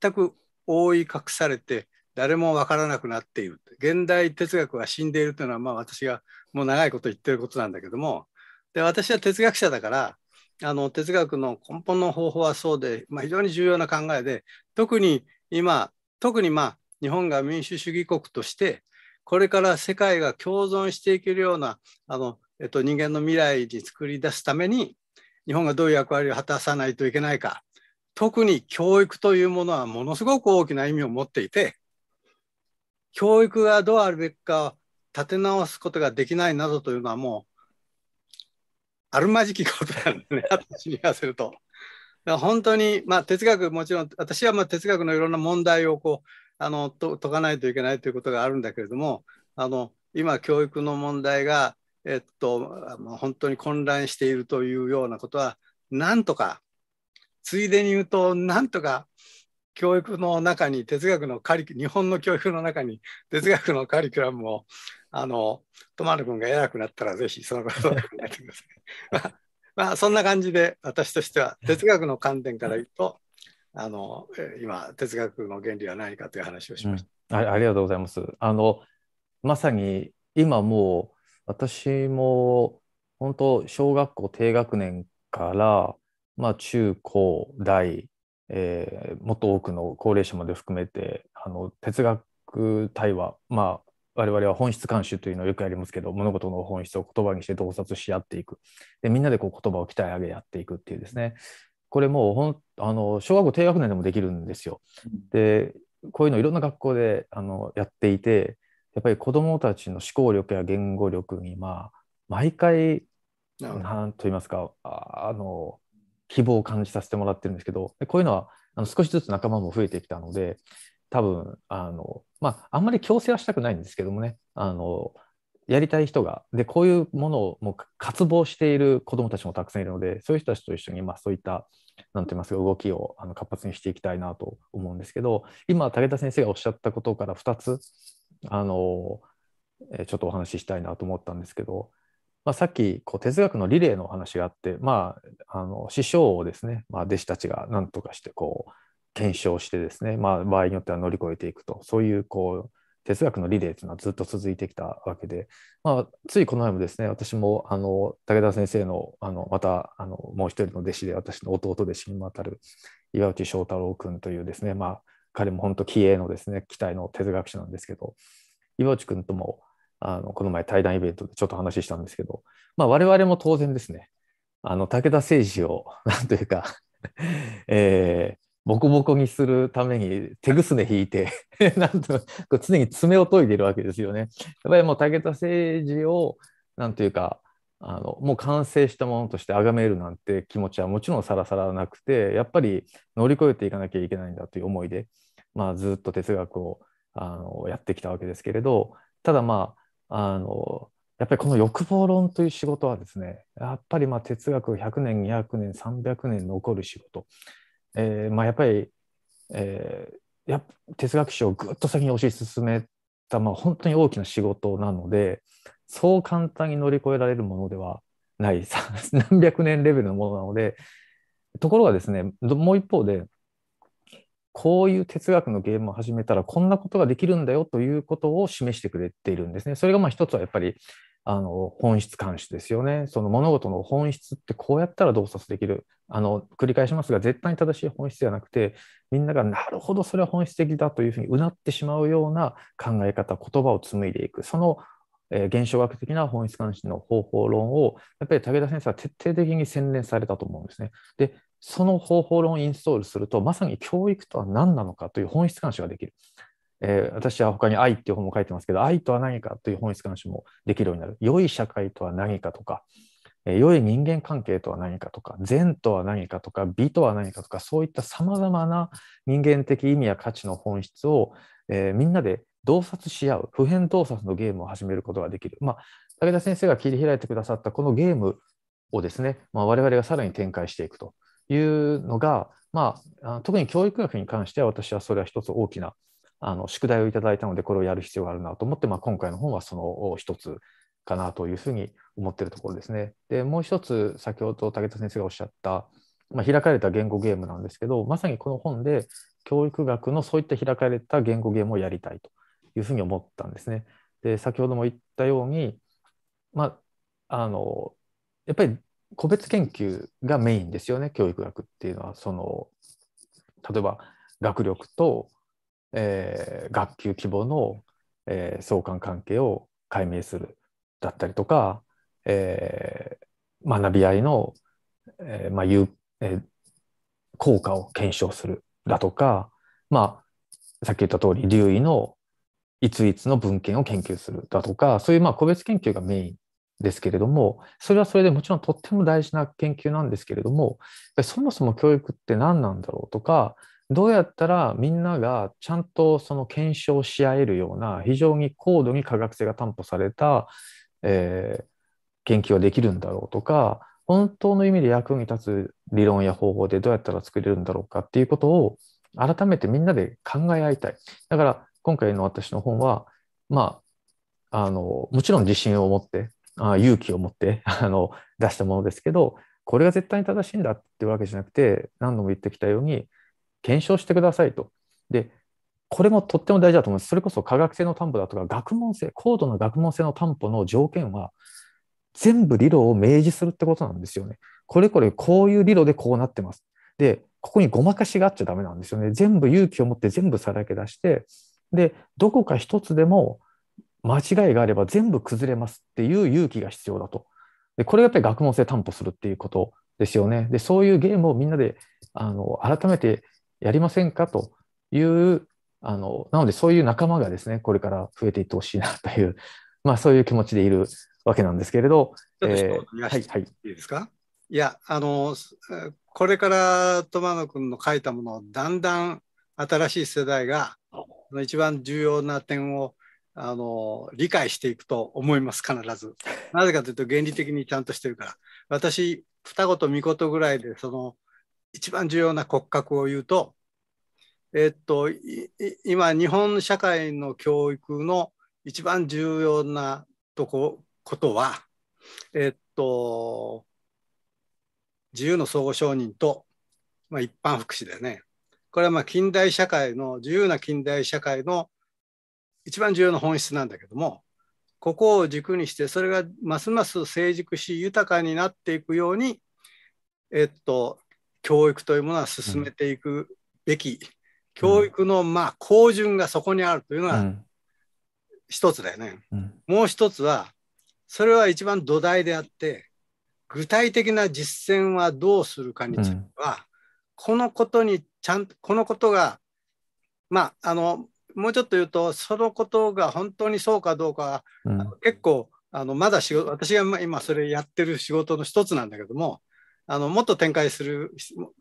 全く覆い隠されて誰も分からなくなっている現代哲学は死んでいるというのはまあ私がもう長いこと言ってることなんだけどもで私は哲学者だからあの哲学の根本の方法はそうで、まあ、非常に重要な考えで特に今特にまあ日本が民主主義国としてこれから世界が共存していけるようなあの、えっと、人間の未来に作り出すために日本がどういう役割を果たさないといけないか特に教育というものはものすごく大きな意味を持っていて教育がどうあるべきか立て直すことができないなどというのはもうあるまじきことなんだね 私に言わせると。本当に、まあ、哲学もちろん私はまあ哲学のいろんな問題をこうあのと解かないといけないということがあるんだけれどもあの今教育の問題が、えっと、本当に混乱しているというようなことはなんとかついでに言うとなんとか教育の中に哲学のカリ日本の教育の中に哲学のカリキュラムをあのトマル君が偉くなったらぜひそのことを考えてください。まあ、そんな感じで私としては哲学の観点から言うとあの今哲学の原理は何かという話をしました。うん、ありがとうございます。あのまさに今もう私も本当小学校低学年から、まあ、中高大えー、もっと多くの高齢者まで含めてあの哲学対話まあ我々は本質監修というのをよくやりますけど物事の本質を言葉にして洞察し合っていくでみんなでこう言葉を鍛え上げやっていくっていうですねこれもうほんあの小学校低学年でもできるんですよ。でこういうのいろんな学校であのやっていてやっぱり子どもたちの思考力や言語力にまあ毎回何と言いますかあの希望を感じさせてもらってるんですけどこういうのはあの少しずつ仲間も増えてきたので多分あの、まあ、あんまり強制はしたくないんですけどもねあのやりたい人がでこういうものをもう渇望している子どもたちもたくさんいるのでそういう人たちと一緒に、まあ、そういったなんて言いますか動きをあの活発にしていきたいなと思うんですけど今武田先生がおっしゃったことから2つあのちょっとお話ししたいなと思ったんですけどまあ、さっきこう哲学のリレーのお話があって、まあ、あの師匠をですね、まあ、弟子たちが何とかしてこう検証してですね、まあ、場合によっては乗り越えていくとそういうこう哲学のリレーというのはずっと続いてきたわけで、まあ、ついこの前もですね私もあの武田先生のあのまたあのもう一人の弟子で私の弟弟子にもあたる岩内翔太郎君というですね、まあ、彼も本当気鋭のですね期待の哲学者なんですけど岩内君ともあのこの前対談イベントでちょっと話したんですけど、まあ、我々も当然ですねあの武田誠治をなんというか えー、ボコボコにするために手ぐすね引いて なんと常に爪を研いでいるわけですよね。やっぱりもう武田誠治をなんというかあのもう完成したものとして崇めるなんて気持ちはもちろんさらさらなくてやっぱり乗り越えていかなきゃいけないんだという思いで、まあ、ずっと哲学をあのやってきたわけですけれどただまああのやっぱりこの欲望論という仕事はですねやっぱりまあ哲学100年200年300年残る仕事、えーまあ、やっぱり、えー、や哲学史をぐっと先に推し進めた、まあ、本当に大きな仕事なのでそう簡単に乗り越えられるものではない何百年レベルのものなのでところがですねもう一方でこういう哲学のゲームを始めたらこんなことができるんだよということを示してくれているんですね。それがまあ一つはやっぱりあの本質監視ですよね。その物事の本質ってこうやったら洞察できる。あの繰り返しますが絶対に正しい本質ではなくてみんながなるほどそれは本質的だというふうにうなってしまうような考え方言葉を紡いでいくそのえー、現象学的な本質監視の方法論を、やっぱり武田先生は徹底的に洗練されたと思うんですね。で、その方法論をインストールすると、まさに教育とは何なのかという本質監視ができる。えー、私は他に愛っていう本も書いてますけど、愛とは何かという本質監視もできるようになる。良い社会とは何かとか、えー、良い人間関係とは何かとか、善とは何かとか、美とは何かとか、そういったさまざまな人間的意味や価値の本質を、えー、みんなで洞察し合う、普遍洞察のゲームを始めることができる。まあ、武田先生が切り開いてくださったこのゲームをですね、まあ、我々がさらに展開していくというのが、まあ、特に教育学に関しては私はそれは一つ大きなあの宿題をいただいたのでこれをやる必要があるなと思って、まあ、今回の本はその一つかなというふうに思ってるところですね。でもう一つ先ほど武田先生がおっしゃった、まあ、開かれた言語ゲームなんですけどまさにこの本で教育学のそういった開かれた言語ゲームをやりたいと。いうふうに思ったんですね。で先ほども言ったように、まあ、あのやっぱり個別研究がメインですよね教育学っていうのはその例えば学力と、えー、学級規模の、えー、相関関係を解明するだったりとか、えー、学び合いの、えーまあ有えー、効果を検証するだとか、まあ、さっき言った通り留意のいついつの文献を研究するだとか、そういうまあ個別研究がメインですけれども、それはそれでもちろんとっても大事な研究なんですけれども、そもそも教育って何なんだろうとか、どうやったらみんながちゃんとその検証し合えるような非常に高度に科学性が担保された、えー、研究ができるんだろうとか本当の意味で役に立つ理論や方法でどうやったら作れるんだろうかっていうことを改めてみんなで考え合いたいだから今回の私の本は、まあ、あの、もちろん自信を持って、あ勇気を持って あの出したものですけど、これが絶対に正しいんだっていうわけじゃなくて、何度も言ってきたように、検証してくださいと。で、これもとっても大事だと思います。それこそ科学性の担保だとか、学問性、高度な学問性の担保の条件は、全部理論を明示するってことなんですよね。これこれ、こういう理論でこうなってます。で、ここにごまかしがあっちゃだめなんですよね。全部勇気を持って全部さらけ出して、でどこか一つでも間違いがあれば全部崩れますっていう勇気が必要だと。でこれがやっぱり学問性担保するっていうことですよね。でそういうゲームをみんなであの改めてやりませんかというあのなのでそういう仲間がですねこれから増えていってほしいなという、まあ、そういう気持ちでいるわけなんですけれど。ちょっとえー、はいはい、いいですかいやあのこれからトマノ君の書いたものをだんだん新しい世代が一番重要な点をあの理解していくと思います必ず。なぜかというと原理的にちゃんとしてるから。私二言三言ぐらいでその一番重要な骨格を言うと、えっと、今日本社会の教育の一番重要なとこことは、えっと、自由の相互承認と、まあ、一般福祉だよね。これはまあ近代社会の自由な近代社会の一番重要な本質なんだけどもここを軸にしてそれがますます成熟し豊かになっていくようにえっと教育というものは進めていくべき、うん、教育のまあ好順がそこにあるというのが一つだよね。うん、もう一つはそれは一番土台であって具体的な実践はどうするかについては、このことにちゃんと、このことが、まあ、あの、もうちょっと言うと、そのことが本当にそうかどうか、うん、結構、あのまだ仕事、私が今それやってる仕事の一つなんだけども、あのもっと展開する、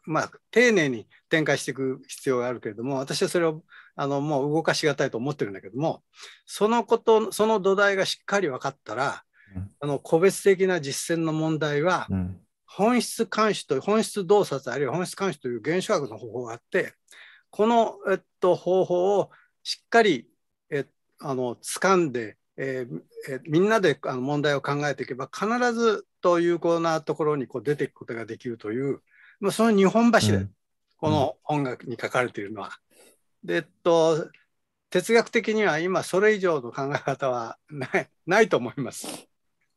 まあ、丁寧に展開していく必要があるけれども、私はそれをあのもう動かしがたいと思ってるんだけども、そのこと、その土台がしっかり分かったら、うん、あの個別的な実践の問題は、うん、本質監視と本質洞察あるいは本質監視という原子学の方法があってこの、えっと、方法をしっかりえあの掴んで、えーえー、みんなであの問題を考えていけば必ずと有効なところにこう出ていくことができるという、まあ、その日本橋でこの音楽に書かれているのは。でえっと哲学的には今それ以上の考え方はないないと思います。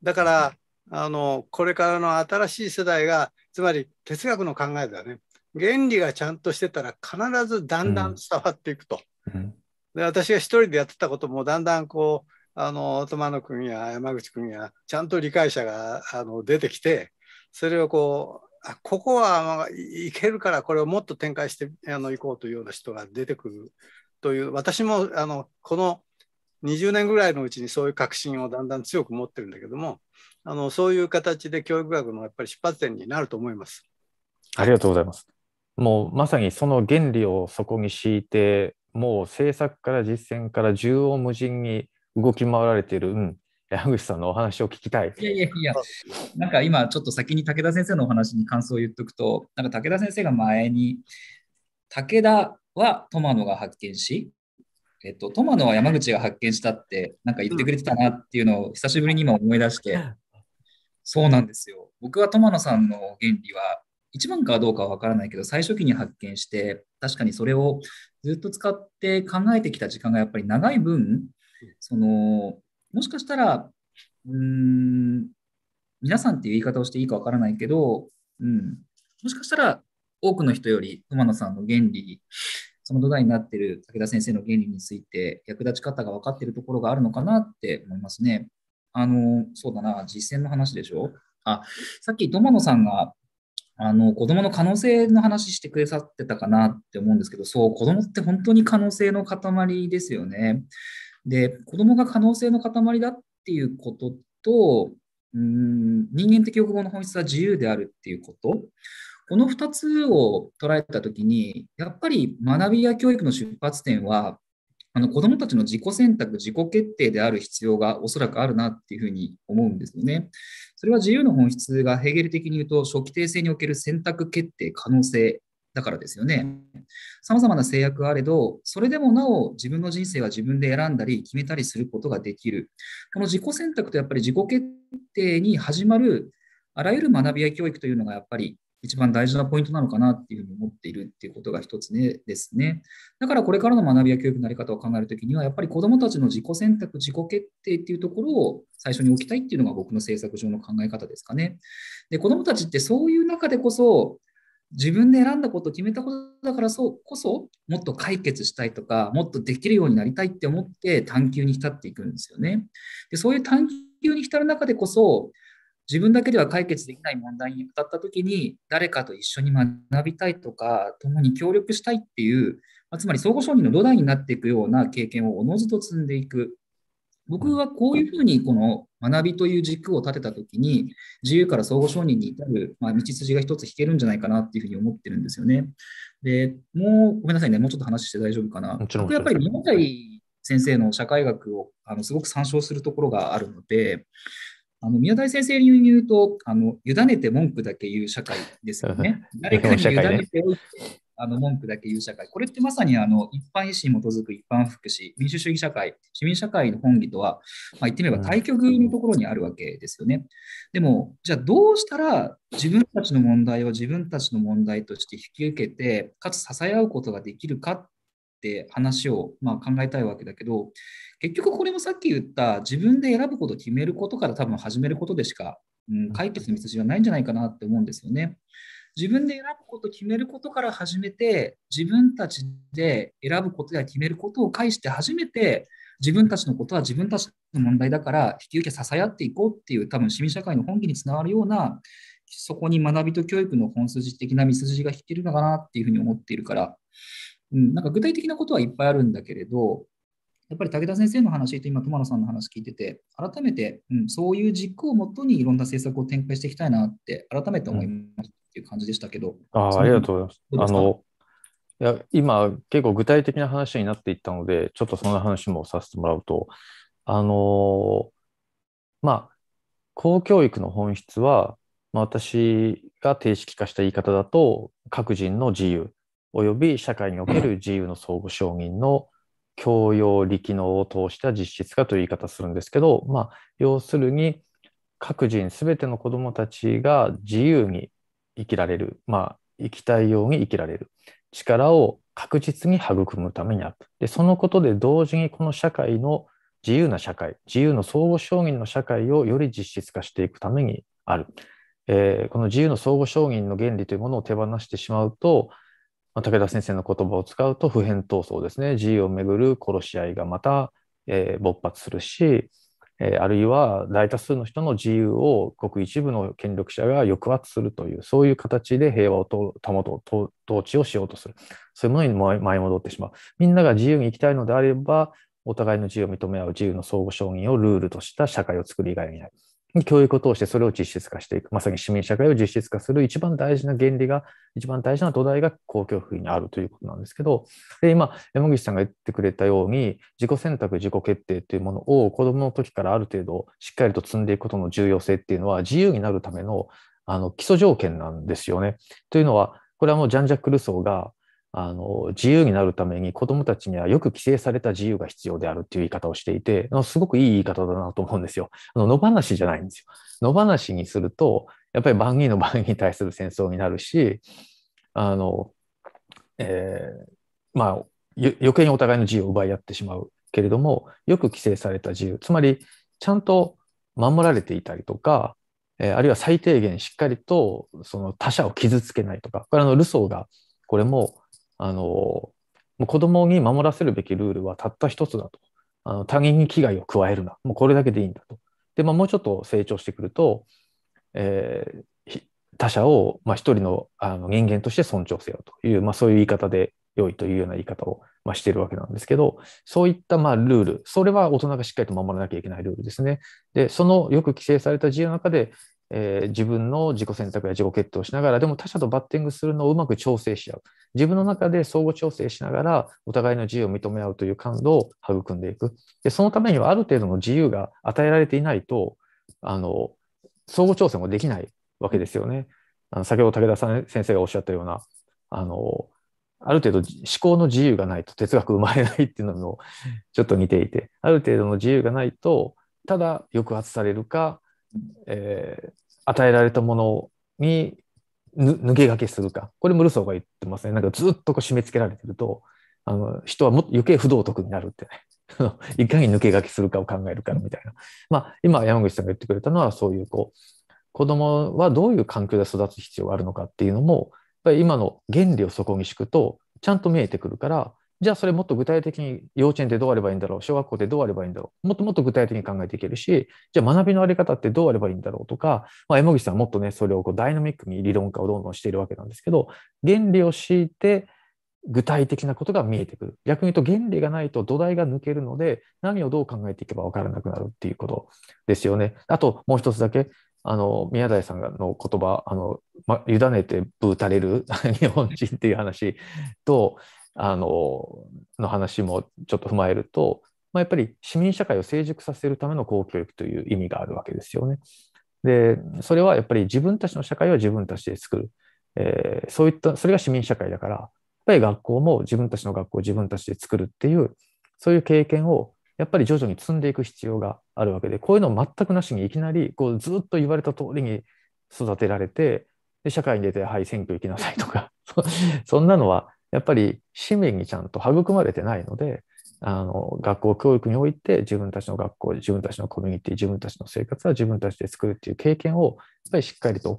だからあのこれからの新しい世代がつまり哲学の考えだね原理がちゃんとしてたら必ずだんだん伝わっていくと。うん、で私が一人でやってたこともだんだんこうあの友野君や山口君やちゃんと理解者があの出てきてそれをこうあここはいけるからこれをもっと展開してあのいこうというような人が出てくるという私もあのこの20年ぐらいのうちにそういう確信をだんだん強く持ってるんだけどもあのそういう形で教育学のやっぱり出発点になると思います。ありがとうございます。もうまさにその原理をそこに敷いてもう政策から実践から縦横無尽に動き回られている、うん、山口さんのお話を聞きたい。いやいやいや、なんか今ちょっと先に武田先生のお話に感想を言っとくと、なんか武田先生が前に、武田はトマが発見し、えっと、トマノは山口が発見したって、なんか言ってくれてたなっていうのを久しぶりに今思い出して、そうなんですよ。僕はトマノさんの原理は、1番かどうかは分からないけど、最初期に発見して、確かにそれをずっと使って考えてきた時間がやっぱり長い分、そのもしかしたら、うーん、皆さんっていう言い方をしていいか分からないけど、うん、もしかしたら多くの人よりトマノさんの原理その土台になっている武田先生の原理について役立ち方が分かっているところがあるのかなって思いますね。あの、そうだな、実践の話でしょ。あ、さっき友野さんがあの子供の可能性の話してくださってたかなって思うんですけど、そう、子供って本当に可能性の塊ですよね。で、子供が可能性の塊だっていうことと、うん人間的欲望の本質は自由であるっていうこと。この2つを捉えた時にやっぱり学びや教育の出発点はあの子どもたちの自己選択、自己決定である必要がおそらくあるなっていうふうに思うんですよね。それは自由の本質がヘーゲル的に言うと、初期訂正における選択決定可能性だからですよね。さまざまな制約があれど、それでもなお自分の人生は自分で選んだり決めたりすることができる。この自己選択とやっぱり自己決定に始まるあらゆる学びや教育というのがやっぱり一番大事なポイントなのかなっていうふうに思っているっていうことが一つねですね。だからこれからの学びや教育のあり方を考えるときには、やっぱり子どもたちの自己選択、自己決定っていうところを最初に置きたいっていうのが僕の政策上の考え方ですかね。で、子どもたちってそういう中でこそ、自分で選んだこと、決めたことだからそうこそ、もっと解決したいとか、もっとできるようになりたいって思って探求に浸っていくんですよね。でそういう探求に浸る中でこそ、自分だけでは解決できない問題に当たった時に誰かと一緒に学びたいとか共に協力したいっていう、つまり相互承認の土台になっていくような経験をおのずと積んでいく僕はこういうふうにこの学びという軸を立てた時に自由から相互承認に至る、道筋が一つ引けるんじゃないかなっていうふうに思ってるんですよね。でもうごめんなさいねもうちょっと話して大丈夫かな。僕やっぱり宮台先生の社会学をあのすごく参照するところがあるのであの宮台先生に言うとあの、委ねて文句だけ言う社会ですよね。誰かに委ねておいて、あの文句だけ言う社会。これってまさにあの一般意思に基づく一般福祉、民主主義社会、市民社会の本義とは、まあ、言ってみれば対極のところにあるわけですよね。でも、じゃあどうしたら自分たちの問題を自分たちの問題として引き受けて、かつ支え合うことができるかって話をまあ考えたいわけだけど結局これもさっき言った自分で選ぶこと決めることから多分始めることでしか、うん、解決の道筋はないんじゃないかなって思うんですよね。自分で選ぶこと決めることから始めて自分たちで選ぶことや決めることを介して初めて自分たちのことは自分たちの問題だから引き受け支え合っていこうっていう多分市民社会の本気につながるようなそこに学びと教育の本筋的な道筋が引けるのかなっていうふうに思っているからうん、なんか具体的なことはいっぱいあるんだけれど、やっぱり武田先生の話と今、友野さんの話聞いてて、改めて、うん、そういう軸をもとにいろんな政策を展開していきたいなって、改めて思いましたっていう感じでしたけど。うん、あありがとうございます。あのいや今、結構具体的な話になっていったので、ちょっとそんな話もさせてもらうと、あのまあ、公教育の本質は、まあ、私が定式化した言い方だと、各人の自由および社会における自由の相互承認の教養力能を通した実質化という言い方するんですけど、まあ、要するに各人全ての子どもたちが自由に生きられる、まあ、生きたいように生きられる力を確実に育むためにあるでそのことで同時にこの社会の自由な社会自由の相互承認の社会をより実質化していくためにある、えー、この自由の相互承認の原理というものを手放してしまうと武田先生の言葉を使うと普遍闘争ですね自由をめぐる殺し合いがまた、えー、勃発するし、えー、あるいは大多数の人の自由をごく一部の権力者が抑圧するというそういう形で平和をと保とう統治をしようとするそういうものに舞い戻ってしまうみんなが自由に生きたいのであればお互いの自由を認め合う自由の相互承認をルールとした社会を作りがいにない教育を通してそれを実質化していく、まさに市民社会を実質化する一番大事な原理が、一番大事な土台が公共福祉にあるということなんですけど、で今、山口さんが言ってくれたように、自己選択、自己決定というものを子どもの時からある程度しっかりと積んでいくことの重要性っていうのは、自由になるためのあの基礎条件なんですよね。というのは、これはもうジャン・ジャック・ルソーがあの自由になるために子どもたちにはよく規制された自由が必要であるという言い方をしていて、すごくいい言い方だなと思うんですよ。あの野放しじゃないんですよ。野放しにすると、やっぱり万人の万人に対する戦争になるし、あのえー、まあ、余計にお互いの自由を奪い合ってしまうけれども、よく規制された自由、つまりちゃんと守られていたりとか、えー、あるいは最低限しっかりとその他者を傷つけないとか、これあのルソーがこれもあの子供に守らせるべきルールはたった一つだと。あの他人に危害を加えるな。もうこれだけでいいんだと。で、まあ、もうちょっと成長してくると、えー、他者を、まあ、一人のあの人間として尊重せよという、まあ、そういう言い方で良いというような言い方を、まあ、しているわけなんですけど、そういったまあルール、それは大人がしっかりと守らなきゃいけないルールですね。で、そのよく規制された自由の中で、えー、自分の自己選択や自己決定をしながらでも他者とバッティングするのをうまく調整し合う自分の中で相互調整しながらお互いの自由を認め合うという感度を育んでいくでそのためにはある程度の自由が与えられていないとあの相互調整もできないわけですよねあの先ほど武田さん先生がおっしゃったようなあのある程度思考の自由がないと哲学生まれないっていうのもちょっと似ていてある程度の自由がないとただ抑圧されるかえー、与えられたものに抜け駆けするか。これもルソーが言ってますね。なんかずっとこう締め付けられてると、あの人はもっと余計不道徳になるってね。いかに抜け駆けするかを考えるかみたいな。まあ、今山口さんが言ってくれたのはそういうこう子供はどういう環境で育つ必要があるのかっていうのもやっぱり今の原理をそこに敷くとちゃんと見えてくるからじゃあそれもっと具体的に幼稚園ってどうあればいいんだろう、小学校ってどうあればいいんだろう、もっともっと具体的に考えていけるし、じゃあ学びのあり方ってどうあればいいんだろうとか、まあ、山口さんはもっとね、それをこうダイナミックに理論化をどんどんしているわけなんですけど、原理を敷いて具体的なことが見えてくる。逆に言うと原理がないと土台が抜けるので、何をどう考えていけば分からなくなるっていうことですよね。あともう一つだけ、あの宮台さんの言葉あの、ま、委ねてぶたれる 日本人っていう話とあのの話もちょっと踏まえると、まあ、やっぱり市民社会を成熟させるための公教育という意味があるわけですよね。でそれはやっぱり自分たちの社会は自分たちで作る、えー、そういったそれが市民社会だからやっぱり学校も自分たちの学校を自分たちで作るっていうそういう経験をやっぱり徐々に積んでいく必要があるわけでこういうのを全くなしにいきなりこうずっと言われた通りに育てられてで社会に出てはい選挙行きなさいとか そんなのはやっぱり市民にちゃんと育まれてないので、あの学校教育において自分たちの学校、自分たちのコミュニティ、自分たちの生活は自分たちで作るっていう経験をやっぱりしっかりと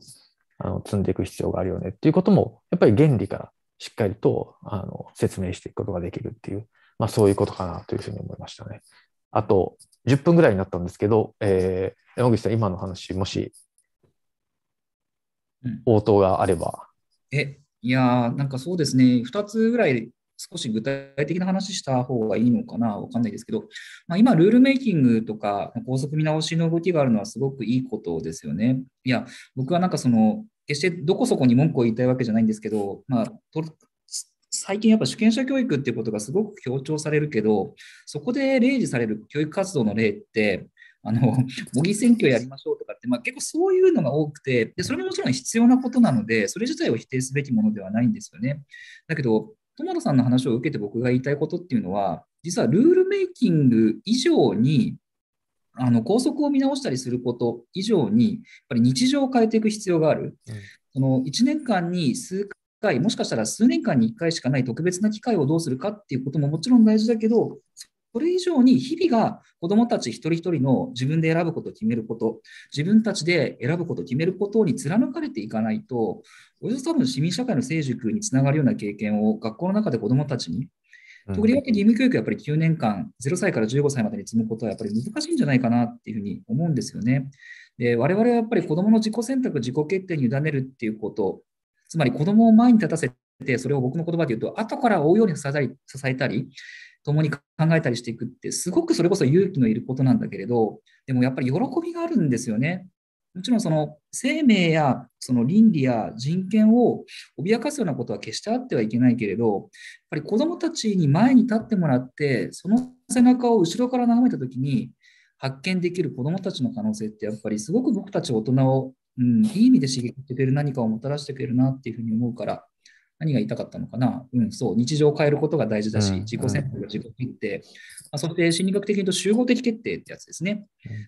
あの積んでいく必要があるよねっていうことも、やっぱり原理からしっかりとあの説明していくことができるっていう、まあ、そういうことかなというふうに思いましたね。あと10分ぐらいになったんですけど、えー、山口さん、今の話、もし応答があれば。えいやなんかそうですね、2つぐらい少し具体的な話した方がいいのかな、わかんないですけど、まあ、今、ルールメイキングとか、高速見直しの動きがあるのはすごくいいことですよね。いや、僕はなんかその、決してどこそこに文句を言いたいわけじゃないんですけど、まあ、最近やっぱ主権者教育っていうことがすごく強調されるけど、そこで例示される教育活動の例って、あの模擬選挙やりましょうとかって、まあ、結構そういうのが多くてで、それももちろん必要なことなので、それ自体を否定すべきものではないんですよね。だけど、友野さんの話を受けて僕が言いたいことっていうのは、実はルールメイキング以上に、あの校則を見直したりすること以上に、やっぱり日常を変えていく必要がある。うん、その1年間に数回、もしかしたら数年間に1回しかない特別な機会をどうするかっていうことももちろん大事だけど、そそれ以上に日々が子どもたち一人一人の自分で選ぶことを決めること、自分たちで選ぶことを決めることに貫かれていかないと、およそ多分市民社会の成熟につながるような経験を学校の中で子どもたちに、とりわけ義務教育はやっぱり9年間、0歳から15歳までに積むことはやっぱり難しいんじゃないかなっていうふうに思うんですよね。で我々はやっぱり子どもの自己選択、自己決定に委ねるっていうこと、つまり子どもを前に立たせて、それを僕の言葉で言うと、後から追うように支えたり、共に考えたりしていくって、すごくそれこそ勇気のいることなんだけれど、でもやっぱり喜びがあるんですよね。もちろんその生命やその倫理や人権を脅かすようなことは決してあってはいけないけれど、やっぱり子どもたちに前に立ってもらって、その背中を後ろから眺めたときに、発見できる子どもたちの可能性ってやっぱりすごく僕たち大人を、うん、いい意味で刺激してくれる何かをもたらしてくれるなっていうふうに思うから何が言いたかったのかな、うん、そう日常を変えることが大事だし、自己選択、自己決定、まあ、そして心理学的に言うと集合的決定ってやつですね、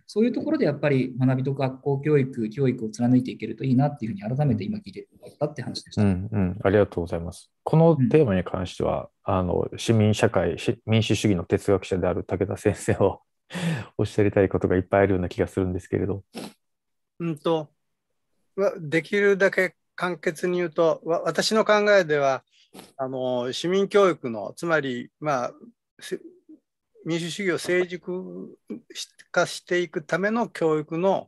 そういうところでやっぱり学びと学校教育、教育を貫いていけるといいなっていうふうに改めて今聞いてもらったって話でした、うんうん、ありがとうございます。このテーマに関しては、うん、あの市民社会、民主主義の哲学者である武田先生を おっしゃりたいことがいっぱいあるような気がするんですけれど。うんとできるだけ簡潔に言うと私の考えではあの市民教育のつまり、まあ、民主主義を成熟化していくための教育の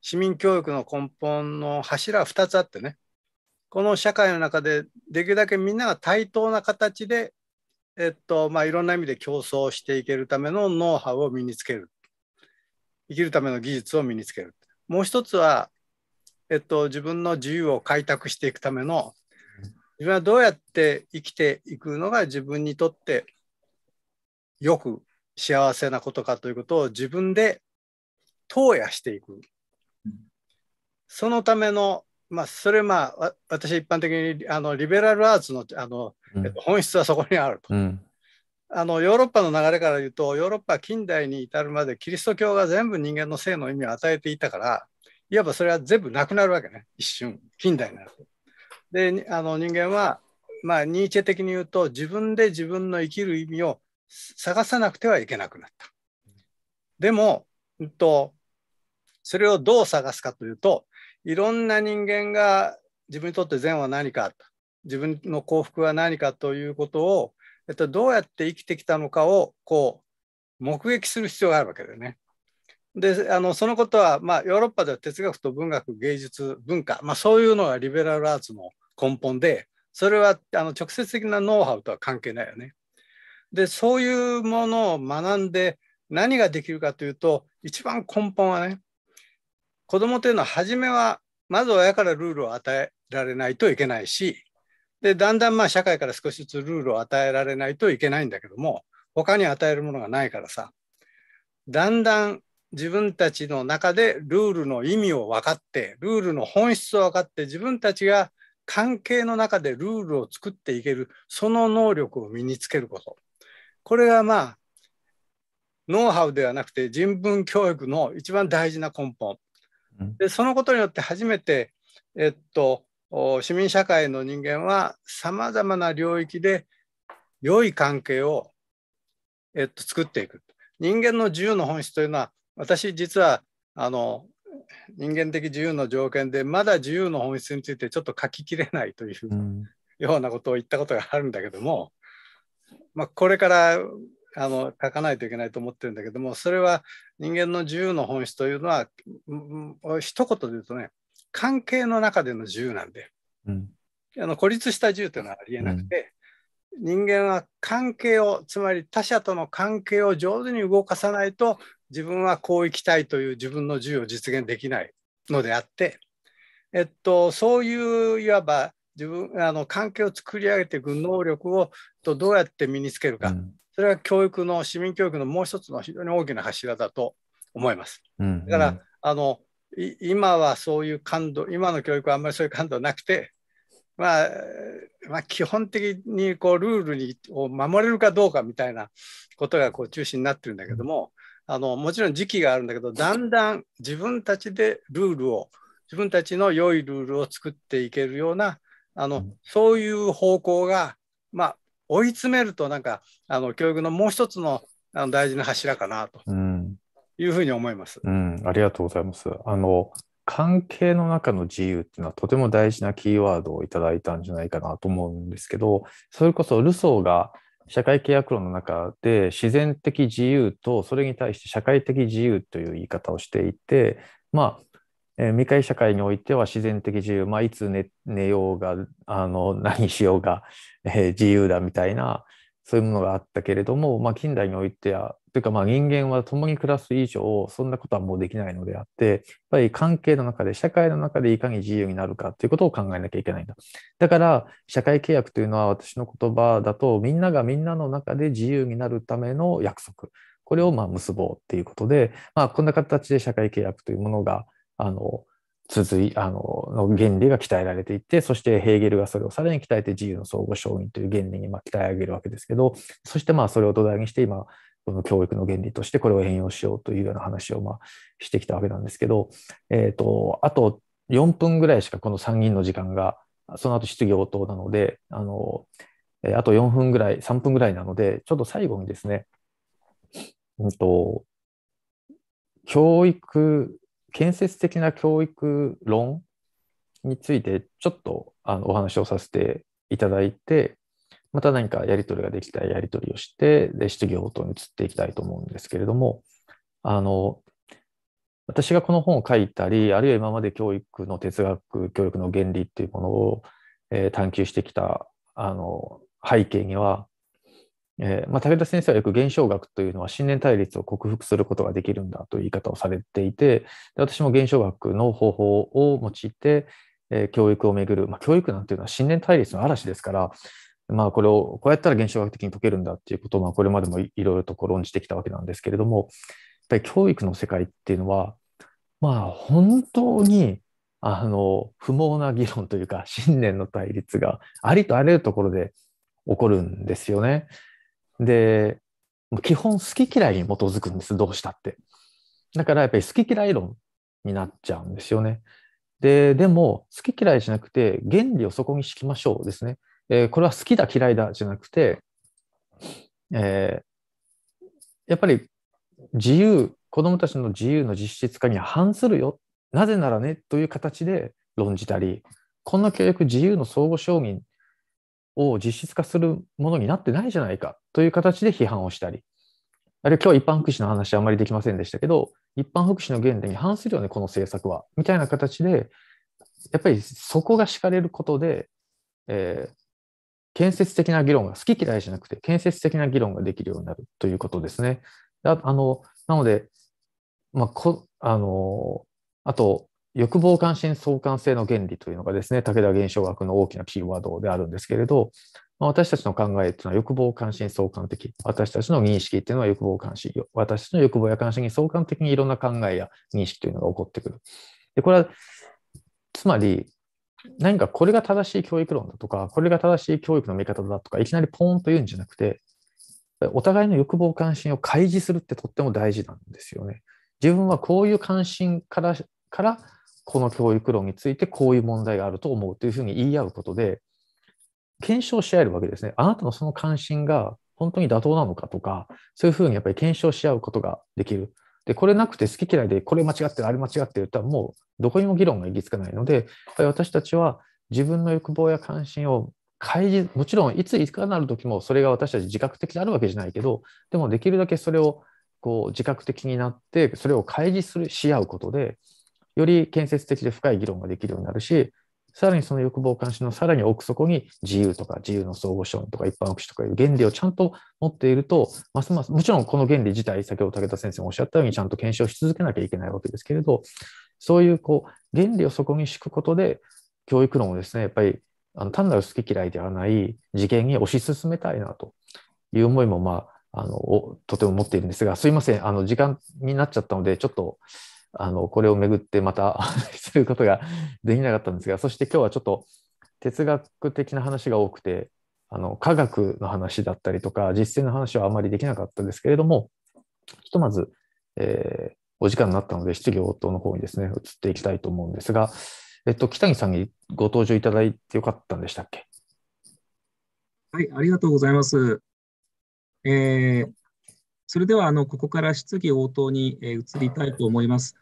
市民教育の根本の柱は2つあってねこの社会の中でできるだけみんなが対等な形で、えっとまあ、いろんな意味で競争していけるためのノウハウを身につける生きるための技術を身につけるもう一つはえっと、自分の自由を開拓していくための自分はどうやって生きていくのが自分にとってよく幸せなことかということを自分で投与していく。そのための、まあ、それまあ私一般的にあのリベラルアーツのあの、えっと、本質はそこにあると。うんあのヨーロッパの流れから言うとヨーロッパ近代に至るまでキリスト教が全部人間の性の意味を与えていたからいわばそれは全部なくなるわけね。一瞬、近代になると。で、あの人間は、まあ、ニーチェ的に言うと、自分で自分の生きる意味を探さなくてはいけなくなった。でも、えっと、それをどう探すかというと、いろんな人間が自分にとって善は何か、自分の幸福は何かということを、えっと、どうやって生きてきたのかをこう目撃する必要があるわけだよね。であのそのことは、まあ、ヨーロッパでは哲学と文学芸術文化、まあ、そういうのがリベラルアーツの根本でそれはあの直接的なノウハウとは関係ないよね。でそういうものを学んで何ができるかというと一番根本はね子供というのは初めはまず親からルールを与えられないといけないしでだんだんまあ社会から少しずつルールを与えられないといけないんだけども他に与えるものがないからさだんだん自分たちの中でルールの意味を分かってルールの本質を分かって自分たちが関係の中でルールを作っていけるその能力を身につけることこれがまあノウハウではなくて人文教育の一番大事な根本でそのことによって初めて、えっと、市民社会の人間はさまざまな領域で良い関係を、えっと、作っていく人間の自由の本質というのは私実はあの人間的自由の条件でまだ自由の本質についてちょっと書ききれないという、ようなことを言ったことがあるんだけども、まあ、これからあの書かないといけないと思ってるんだけどもそれは人間の自由の本質というのは、一言で言うとね関係の中での自由なんで、うん、あの孤立した自由というのはありえなくて、うん、人間は関係をつまり他者との関係を上手に動かさないと自分はこう生きたいという自分の自由を実現できないのであって、えっと、そういういわば自分あの関係を作り上げていく能力をとどうやって身につけるか、うん、それは教育の市民教育のもう一つの非常に大きな柱だと思います。うんうん、だからあの今はそういう感度今の教育はあんまりそういう感度なくて、まあ、まあ、基本的にこうルールにを守れるかどうかみたいなことがこう中心になってるんだけども、あのもちろん時期があるんだけどだんだん自分たちでルールを自分たちの良いルールを作っていけるようなあのそういう方向が、まあ、追い詰めるとなんかあの教育のもう一つのあの大事な柱かなというふうに思います。うん、うん、ありがとうございます。あの関係の中の自由っていうのはとても大事なキーワードをいただいたんじゃないかなと思うんですけどそれこそルソーが社会契約論の中で自然的自由とそれに対して社会的自由という言い方をしていて、まあえー、未開社会においては自然的自由、まあ、いつ寝寝ようがあの 何しようが、えー、自由だみたいなそういうものがあったけれども、まあ、近代においてはというかまあ人間は共に暮らす以上そんなことはもうできないのであってやっぱり関係の中で社会の中でいかに自由になるかということを考えなきゃいけないんだだから社会契約というのは私の言葉だとみんながみんなの中で自由になるための約束これをまあ結ぼうっていうことで、まあ、こんな形で社会契約というものがあの続いあのの原理が鍛えられていってそしてヘーゲルがそれをさらに鍛えて自由の相互承認という原理にま鍛え上げるわけですけどそしてまあそれを土台にして今この教育の原理としてこれを変容しようというような話をまあしてきたわけなんですけど、えーと、あと4分ぐらいしかこの参議院の時間がその後質疑応答なのであのあと4分ぐらい3分ぐらいなのでちょっと最後にですね、うんと教育建設的な教育論についてちょっとあのお話をさせていただいてまた何かやり取りができたやり取りをして、で質疑応答に移っていきたいと思うんですけれども、あの私がこの本を書いたり、あるいは今まで教育の哲学、教育の原理っていうものを、えー、探求してきたあの背景には、えーまあ、武田先生はよく現象学というのは信念対立を克服することができるんだという言い方をされていて、私も現象学の方法を用いて、えー、教育をめぐる、まあ、教育なんていうのは信念対立の嵐ですから、まあ、これをこうやったら現象学的に解けるんだっていうことを、まあ、これまでもいろいろと論じてきたわけなんですけれども、やっぱり教育の世界っていうのは、まあ、本当にあの不毛な議論というか、信念の対立がありとあらゆるところで起こるんですよね。で、基本好き嫌いに基づくんです、どうしたって。だからやっぱり好き嫌い論になっちゃうんですよね。で、でも好き嫌いじゃなくて原理をそこに敷きましょうですね。えー、これは好きだ嫌いだじゃなくて、えー、やっぱり自由子どもたちの自由の実質化に反するよなぜならねという形で論じたりこんな教育自由の相互承認を実質化するものになってないじゃないかという形で批判をしたりあるいは今日一般福祉の話はあまりできませんでしたけど一般福祉の原点に反するよねこの政策はみたいな形でやっぱりそこが敷かれることで、えー、建設的な議論が好き嫌いじゃなくて建設的な議論ができるようになるということですね。あのなので、まあ、こあのあと欲望関心相関性の原理というのがですね武田現象学の大きなキーワードであるんですけれど、まあ、私たちの考えというのは欲望関心相関的私たちの認識というのは欲望関心私たちの欲望や関心に相関的にいろんな考えや認識というのが起こってくる。でこれはつまり何かこれが正しい教育論だとか、これが正しい教育の見方だとか、いきなりポーンと言うんじゃなくて、お互いの欲望関心を開示するってとっても大事なんですよね。自分はこういう関心からからこの教育論についてこういう問題があると思うというふうに言い合うことで検証し合えるわけですね。あなたのその関心が本当に妥当なのかとかそういうふうにやっぱり検証し合うことができる。で、これなくて好き嫌いで、これ間違ってる、あれ間違ってるとはもうどこにも議論が行き着かないので、やっぱり私たちは自分の欲望や関心を開示、もちろんいついかなる時もそれが私たち自覚的であるわけじゃないけど、でもできるだけそれをこう自覚的になって、それを開示するし合うことで、より建設的で深い議論ができるようになるし、さらにその欲望監視のさらに奥底に自由とか自由の相互承認とか一般福祉とかいう原理をちゃんと持っていると、ますます、もちろんこの原理自体、先ほど武田先生もおっしゃったようにちゃんと検証し続けなきゃいけないわけですけれど、そういうこう原理をそこに敷くことで、教育論をですね、やっぱりあの単なる好き嫌いではない次元に推し進めたいなという思いも、まあ、あのとても持っているんですが、すいません、あの時間になっちゃったので、ちょっとあのこれをめぐってまた することが できなかったんですがそして今日はちょっと哲学的な話が多くてあの科学の話だったりとか実践の話はあまりできなかったですけれどもひとまず、えー、お時間になったので質疑応答の方にですね移っていきたいと思うんですが、えっと、北木さんにご登場いただいてよかったんでしたっけはいありがとうございます。えー、それではあのここから質疑応答に、え移りたいと思います。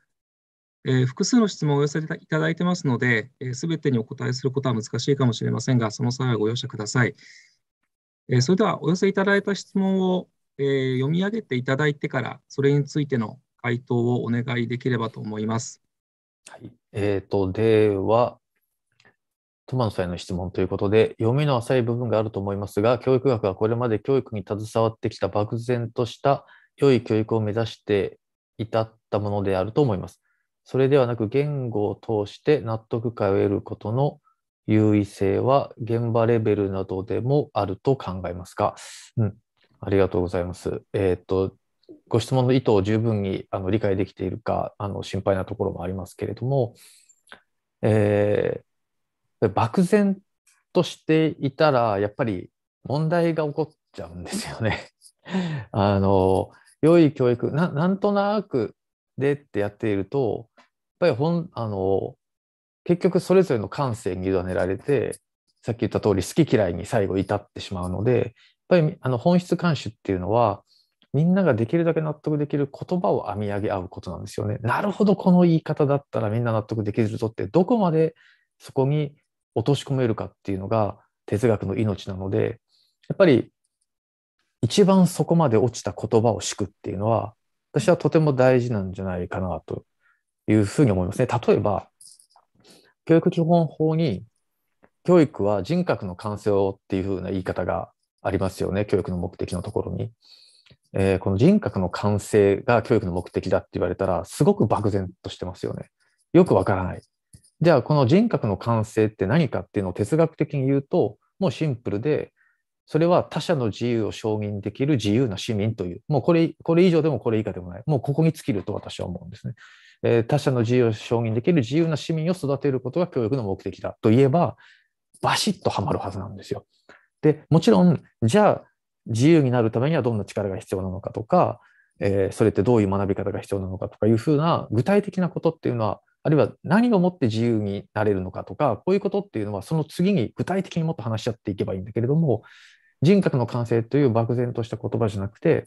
え複数の質問をお寄せいただいてますので、す、え、べ、てにお答えすることは難しいかもしれませんが、その際はご容赦ください。えそれでは、お寄せいただいた質問を、え読み上げていただいてから、それについての回答をお願いできればと思います。はい、えーと、では、トマノさんへの質問ということで、読みの浅い部分があると思いますが、教育学はこれまで教育に携わってきた漠然とした良い教育を目指して至ったものであると思います。それではなく言語を通して納得感を得ることの優位性は現場レベルなどでもあると考えますか、うん、ありがとうございます。えー、っとご質問の意図を十分にあの理解できているかあの心配なところもありますけれども、えー、漠然としていたらやっぱり問題が起こっちゃうんですよね。あの良い教育なんとなくでってやっているとやっぱりほんあの結局それぞれの感性に委ねられてさっき言った通り好き嫌いに最後至ってしまうのでやっぱりあの本質監修っていうのはみんなができるだけ納得できる言葉を編み上げ合うことなんですよね。なるほどこの言い方だったらみんな納得できるぞってどこまでそこに落とし込めるかっていうのが哲学の命なのでやっぱり一番そこまで落ちた言葉を敷くっていうのは私はとても大事なんじゃないかなというふうに思いますね。例えば、教育基本法に、教育は人格の完成をっていうふうな言い方がありますよね、教育の目的のところに。えー、この人格の完成が教育の目的だって言われたら、すごく漠然としてますよね。よくわからない。じゃあ、この人格の完成って何かっていうのを哲学的に言うと、もうシンプルで、それは他者の自由を承認できる自由な市民という、もうこれこれ以上でもこれ以下でもない、もうここに尽きると私は思うんですね。えー、他者の自由を承認できる自由な市民を育てることが教育の目的だと言えば、バシッとはまるはずなんですよ。でもちろん、じゃあ自由になるためにはどんな力が必要なのかとか、えー、それってどういう学び方が必要なのかとかいうふうな具体的なことっていうのはあるいは何をもって自由になれるのかとか、こういうことっていうのは、その次に具体的にもっと話し合っていけばいいんだけれども、人格の完成という漠然とした言葉じゃなくて、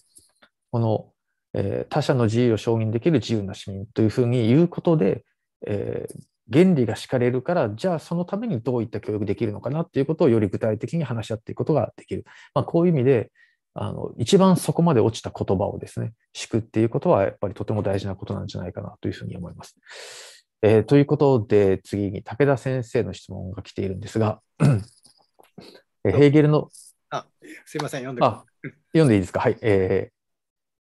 この、えー、他者の自由を承認できる自由な市民というふうに言うことで、えー、原理が敷かれるから、じゃあそのためにどういった教育できるのかなっていうことをより具体的に話し合っていくことができる。まあ、こういう意味で、あの一番そこまで落ちた言葉をですね、敷くっていうことはやっぱりとても大事なことなんじゃないかなというふうに思います。えー、ということで、次に武田先生の質問が来ているんですが、えヘーゲルの。あすいません、読んであ読んでいいですか。はい、え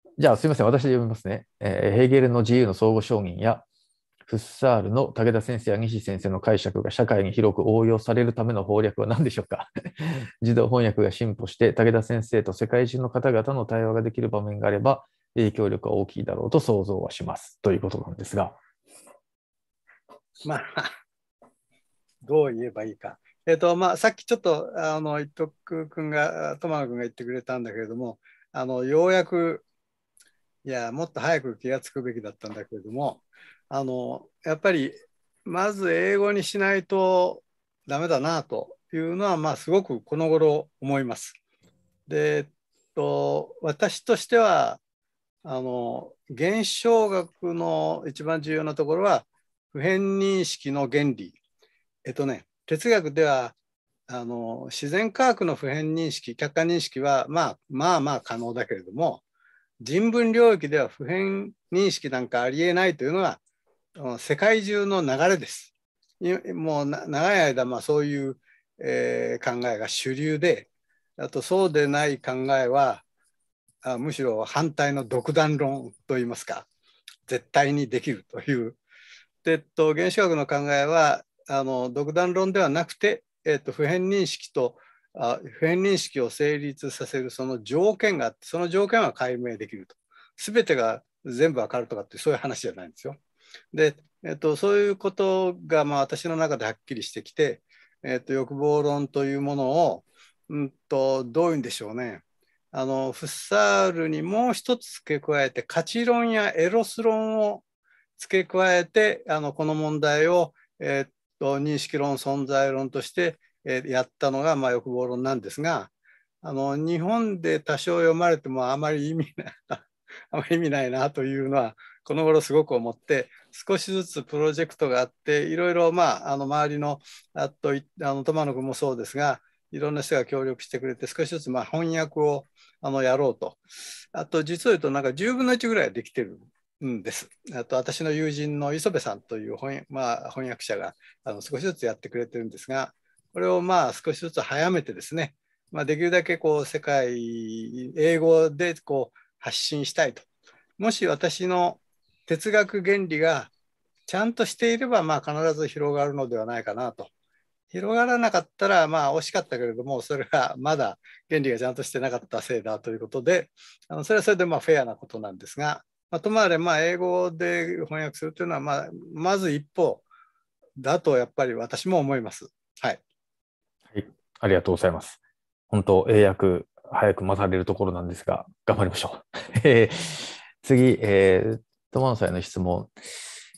ー、じゃあ、すみません、私で読みますね、えー、ヘーゲルの自由の相互承認や、フッサールの武田先生や西先生の解釈が社会に広く応用されるための法略は何でしょうか 自動翻訳が進歩して武田先生と世界中の方々の対話ができる場面があれば影響力は大きいだろうと想像はしますということなんですが、まあ、どう言えばいいか。えっ、ー、と、まあ、さっきちょっと、あの、一く君が、トマ君が言ってくれたんだけれども、あの、ようやく、いや、もっと早く気がつくべきだったんだけれども、あの、やっぱり、まず英語にしないとダメだなというのは、まあ、すごくこの頃思います。で、えっと、私としては、あの、現象学の一番重要なところは、普遍認識の原理えっとね哲学ではあの自然科学の普遍認識客観認識は、まあ、まあまあ可能だけれども人文領域では普遍認識なんかありえないというのは世界中の流れです。もう長い間、まあ、そういう、えー、考えが主流であとそうでない考えはあむしろ反対の独断論といいますか絶対にできるというっと、原子核の考えはあの独断論ではなくて、えっと、普遍認識とあ普遍認識を成立させるその条件があってその条件は解明できると全てが全部わかるとかってそういう話じゃないんですよ。で、えっと、そういうことがまあ私の中ではっきりしてきて、えっと、欲望論というものを、うんとどういうんでしょうねあのフッサールにもう一つ付け加えて価値論やエロス論を付け加えてあのこの問題を、えっと認識論存在論として、えやったのが、まあ、欲望論なんですがあの日本で多少読まれてもあまり意味ない あまり意味ないなというのはこの頃すごく思って少しずつプロジェクトがあっていろいろ、まあ、あの周りのあとあの友野君もそうですがいろんな人が協力してくれて少しずつまあ翻訳をあのやろうとあと実を言うとなんか10分の1ぐらいできてるうんです。あと私の友人の磯部さんという翻,、まあ、翻訳者があの少しずつやってくれてるんですがこれをまあ少しずつ早めてですね、まあ、できるだけこう世界英語でこう発信したいと。もし私の哲学原理がちゃんとしていれば、まあ、必ず広がるのではないかなと。広がらなかったら、まあ、惜しかったけれども、それがまだ原理がちゃんとしてなかったせいだということで、あのそれはそれでまあフェアなことなんですが、まあ、ともあれ、まあ、英語で翻訳するというのは、まあ、まず一歩だとやっぱり私も思います。はい。はい、ありがとうございます。本当、英訳、早く待たれるところなんですが、頑張りましょう。次、えー、友野さんへの質問。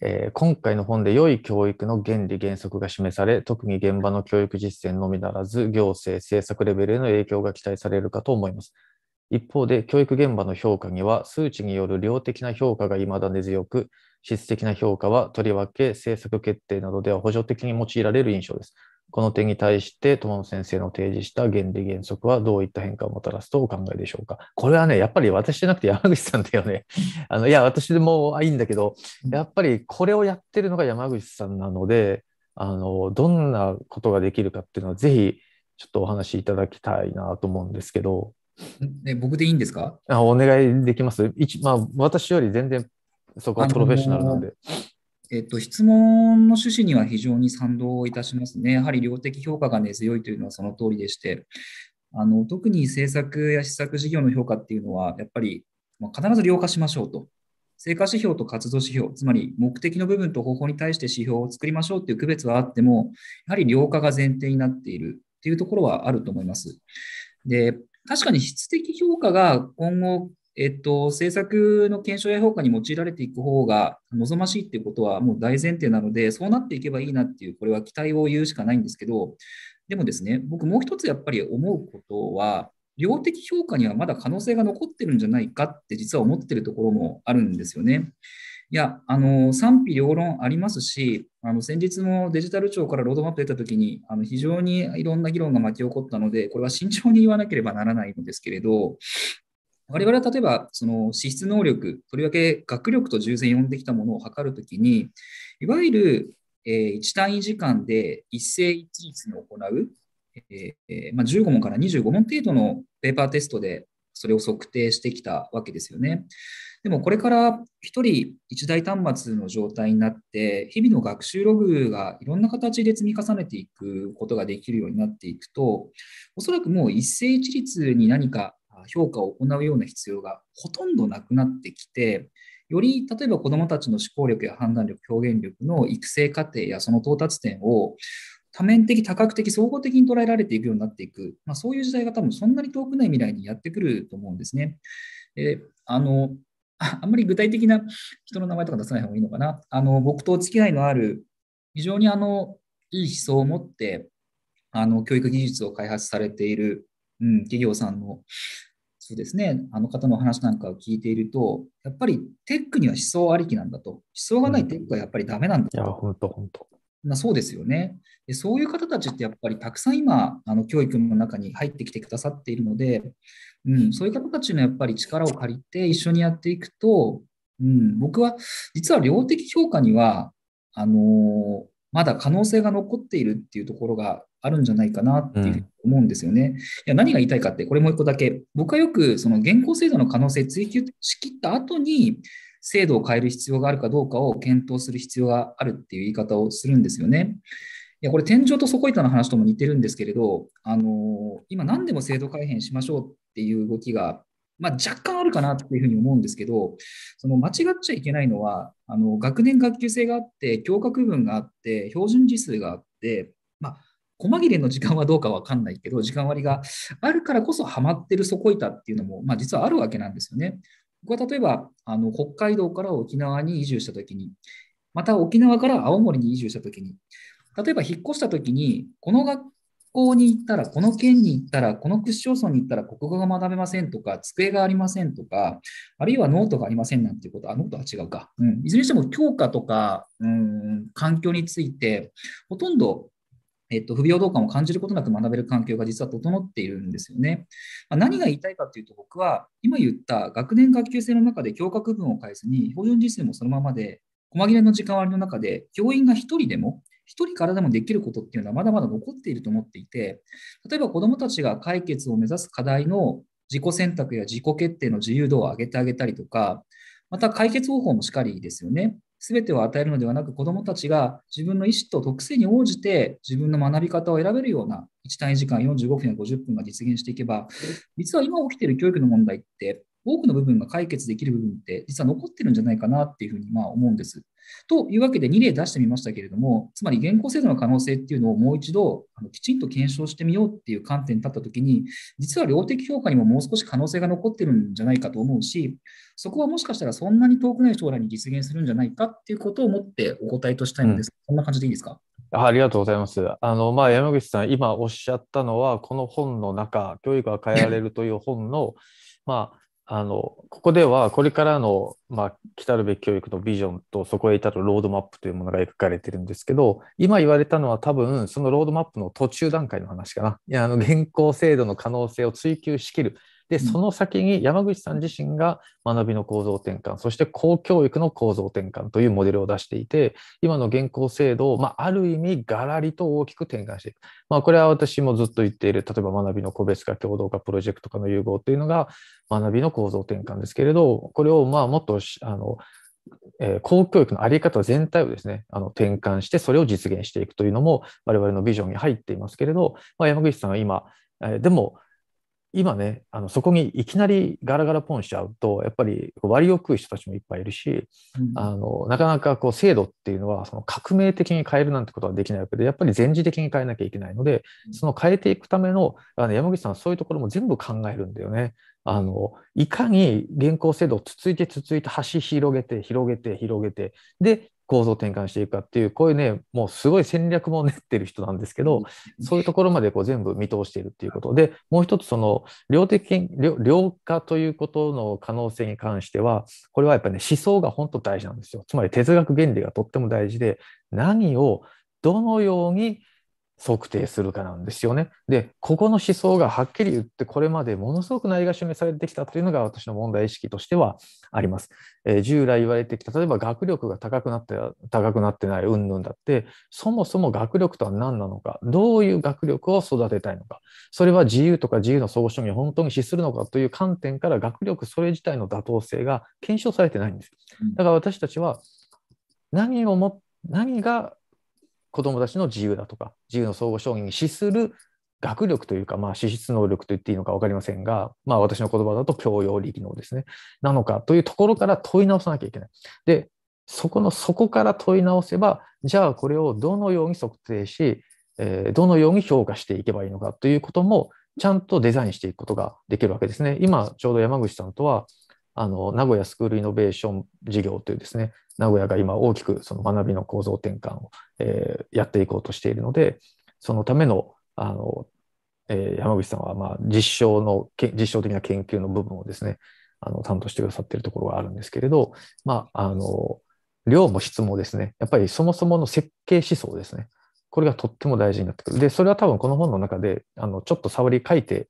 えー、今回の本で良い教育の原理原則が示され、特に現場の教育実践のみならず、行政政策レベルへの影響が期待されるかと思います。一方で、教育現場の評価には数値による量的な評価が未だ根強く、質的な評価はとりわけ政策決定などでは補助的に用いられる印象です。この点に対して、友野先生の提示した原理原則はどういった変化をもたらすとお考えでしょうか。これはね、やっぱり私じゃなくて山口さんだよね。あのいや、私でもいいんだけど、やっぱりこれをやってるのが山口さんなので、あのどんなことができるかっていうのは、ぜひちょっとお話しいただきたいなと思うんですけど。え僕でいいんですかあお願いできます。一まあ、私より全然そこはプロフェッショナルなんで。えっと、質問の趣旨には非常に賛同いたしますね。やはり量的評価が根、ね、強いというのはその通りでして、あの特に政策や施策事業の評価っていうのは、やっぱり、まあ、必ず量化しましょうと。成果指標と活動指標、つまり目的の部分と方法に対して指標を作りましょうという区別はあっても、やはり量化が前提になっているというところはあると思います。で、確かに質的評価が今後、えっと、政策の検証や評価に用いられていく方が望ましいっていうことはもう大前提なので、そうなっていけばいいなっていう、これは期待を言うしかないんですけど、でもですね、僕もう一つやっぱり思うことは、量的評価にはまだ可能性が残ってるんじゃないかって実は思ってるところもあるんですよね。や、あの、賛否両論ありますし、あの、先日もデジタル庁からロードマップ出たときに、あの、非常にいろんな議論が巻き起こったので、これは慎重に言わなければならないんですけれど、我々は例えば、その資質能力、とりわけ学力と従前呼んできたものを測るときに、いわゆる、えー、1単位時間で一斉一律に行う、えーまあ、15問から25問程度のペーパーテストでそれを測定してきたわけですよね。でもこれから1人1台端末の状態になって、日々の学習ログがいろんな形で積み重ねていくことができるようになっていくと、おそらくもう一世一律に何か評価を行うような必要がほとんどなくなってきて、より例えば子どもたちの思考力や判断力、表現力の育成過程やその到達点を多面的、多角的、総合的に捉えられていくようになっていく、まあ、そういう時代が多分そんなに遠くない未来にやってくると思うんですね。あの あんまり具体的な人の名前とか出さない方がいいのかな。あの僕とお付き合いのある、非常にあのいい思想を持ってあの教育技術を開発されている、うん、企業さんのそうですね、あの方のお話なんかを聞いていると、やっぱりテックには思想ありきなんだと、思想がないテックはやっぱりダメなんだと。うん、いや、本当、本当。まあ、そうですよねで。そういう方たちってやっぱりたくさん今、あの教育の中に入ってきてくださっているので、うん、そういう方たちのやっぱり力を借りて一緒にやっていくと、うん、僕は実は量的評価にはあのー、まだ可能性が残っているっていうところがあるんじゃないかなっていううに思うんですよね。うん、いや何が言いたいかってこれもう一個だけ僕はよくその現行制度の可能性追求しきった後に制度を変える必要があるかどうかを検討する必要があるっていう言い方をするんですよね。いやこれ天井と底板の話とも似てるんですけれど、あのー、今何でも制度改変しましょうっていう動きが、まあ、若干あるかなっていうふうに思うんですけど、その間違っちゃいけないのは、あの学年学級制があって、教科区分があって、標準時数があって、まあ、細切れの時間はどうか分かんないけど、時間割があるからこそハマってる底板っていうのも、まあ、実はあるわけなんですよね。僕は例えばあの北海道から沖縄に移住したときに、また沖縄から青森に移住したときに、例えば引っ越したときに、この学校に行ったら、この県に行ったら、この区市町村に行ったら、国語が学べませんとか、机がありませんとか、あるいはノートがありませんなんていうことは、ノートは違うか。うん、いずれにしても教科とか、うん、環境について、ほとんどえっと、不平等感を感じることなく学べる環境が実は整っているんですよね。まあ、何が言いたいかというと、僕は今言った学年学級制の中で教科区分を変えずに、標準実践もそのままで、細切れの時間割の中で、教員が1人でも一人からでもできることっていうのはまだまだ残っていると思っていて、例えば子どもたちが解決を目指す課題の自己選択や自己決定の自由度を上げてあげたりとか、また解決方法もしかりですよね。すべてを与えるのではなく、子どもたちが自分の意思と特性に応じて自分の学び方を選べるような1単位時間45分や50分が実現していけば、実は今起きている教育の問題って、多くの部分が解決できる部分って実は残ってるんじゃないかなっていうふうにまあ思うんです。というわけで2例出してみましたけれども、つまり現行制度の可能性っていうのをもう一度あのきちんと検証してみようっていう観点に立ったときに、実は量的評価にももう少し可能性が残ってるんじゃないかと思うし、そこはもしかしたらそんなに遠くない将来に実現するんじゃないかっていうことを思ってお答えとしたいのです、うん、そんな感じでいいですか。ありがとうございます。あの、まあ、山口さん、今おっしゃったのは、この本の中、教育が変えられるという本の、まあ、あの、ここではこれからの、まあ、来たるべき教育のビジョンとそこへ至るロードマップというものが描かれてるんですけど、今言われたのは多分そのロードマップの途中段階の話かな。いや、あの、現行制度の可能性を追求しきるで、その先に山口さん自身が学びの構造転換、そして公教育の構造転換というモデルを出していて、今の現行制度を、まあ、ある意味、がらりと大きく転換していく。まあ、これは私もずっと言っている、例えば学びの個別化、共同化、プロジェクト化の融合というのが学びの構造転換ですけれど、これをまあもっとあのえ公教育の在り方全体をですねあの転換して、それを実現していくというのも、我々のビジョンに入っていますけれど、まあ、山口さんは今、えー、でも、今ね、あのそこにいきなりガラガラポンしちゃうと、やっぱり割を食う人たちもいっぱいいるし、うん、あのなかなかこう制度っていうのはその革命的に変えるなんてことはできないわけで、やっぱり全時的に変えなきゃいけないので、その変えていくためのあの山口さんはそういうところも全部考えるんだよね。あのいかに現行制度をつついてつついて端広げて広げて広げてで構造転換していくかっていう、こういうね、もうすごい戦略も練ってる人なんですけど、そういうところまでこう全部見通しているっていうことで、もう一つ、その量的、量化ということの可能性に関しては、これはやっぱりね、思想が本当大事なんですよ。つまり哲学原理がとっても大事で、何をどのように測定するかなんですよね。で、ここの思想がはっきり言って、これまでものすごくないがめされてきたというのが私の問題意識としてはあります。えー、従来言われてきた、例えば学力が高くなって、高くなってない云々だって、そもそも学力とは何なのか、どういう学力を育てたいのか、それは自由とか自由の総合主義に本当に資するのかという観点から学力それ自体の妥当性が検証されてないんです。だから私たちは何をも何が子どもたちの自由だとか自由の相互承認に資する学力というか、まあ、資質能力と言っていいのか分かりませんが、まあ、私の言葉だと教養力能ですねなのかというところから問い直さなきゃいけない。でそこのそこから問い直せばじゃあこれをどのように測定し、えー、どのように評価していけばいいのかということもちゃんとデザインしていくことができるわけですね。今ちょうど山口さんとはあの名古屋スクールイノベーション事業というですね名古屋が今大きくその学びの構造転換を、えー、やっていこうとしているのでそのためのあの、えー、山口さんはまあ実証の実証的な研究の部分をですねあの担当してくださっているところがあるんですけれど、まあ、あの量も質もですねやっぱりそもそもの設計思想ですねこれがとっても大事になってくるでそれは多分この本の中であのちょっと触り書いて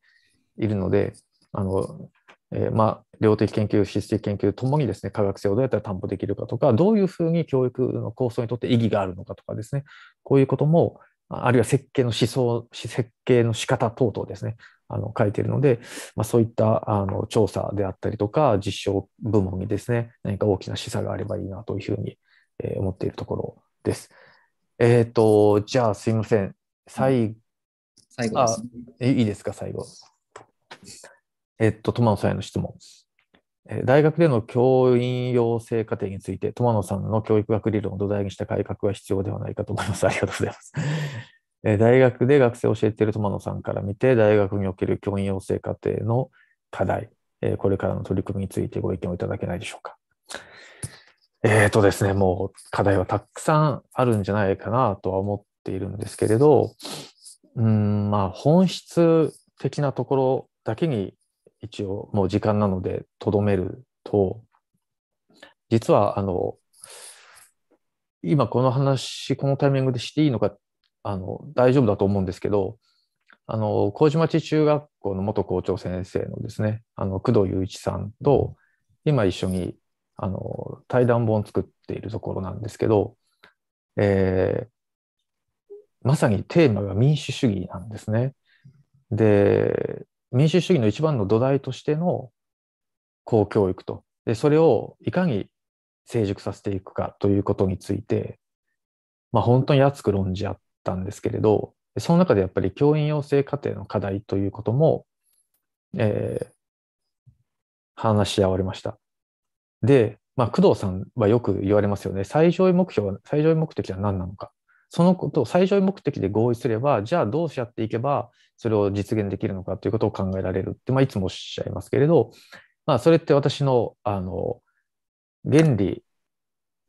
いるのであのえー、まあ、量的研究、質的研究ともにですね、科学性をどうやったら担保できるかとか、どういうふうに教育の構想にとって意義があるのかとかですね、こういうことも、あるいは設計の思想、設計の仕方等々ですね、あの書いているので、まあ、そういったあの調査であったりとか、実証部門にですね、何か大きな示唆があればいいなというふうに思っているところです。えっ、ー、と、じゃあすいません。最後。最後です、ね、いいですか、最後。えっと、友野さんへの質問。大学での教員養成課程について、友野さんの教育学理論を土台にした改革は必要ではないかと思います。ありがとうございます。大学で学生を教えている友野さんから見て、大学における教員養成課程の課題、これからの取り組みについてご意見をいただけないでしょうか。えっ、ー、とですね、もう課題はたくさんあるんじゃないかなとは思っているんですけれど、うん、まあ本質的なところだけに一応もう時間なのでとどめると実はあの今この話このタイミングでしていいのかあの大丈夫だと思うんですけどあの麹町中学校の元校長先生のですねあの工藤雄一さんと今一緒にあの対談本作っているところなんですけど、えー、まさにテーマが民主主義なんですね。で民主主義の一番の土台としての公教育とでそれをいかに成熟させていくかということについて、まあ、本当に熱く論じ合ったんですけれどその中でやっぱり教員養成課程の課題ということも、えー、話し合われました。で、まあ、工藤さんはよく言われますよね最上位目標最上位目的は何なのかそのことを最小目的で合意すれば、じゃあどうやっていけばそれを実現できるのかということを考えられるって、まあ、いつもおっしゃいますけれど、まあ、それって私のあの原理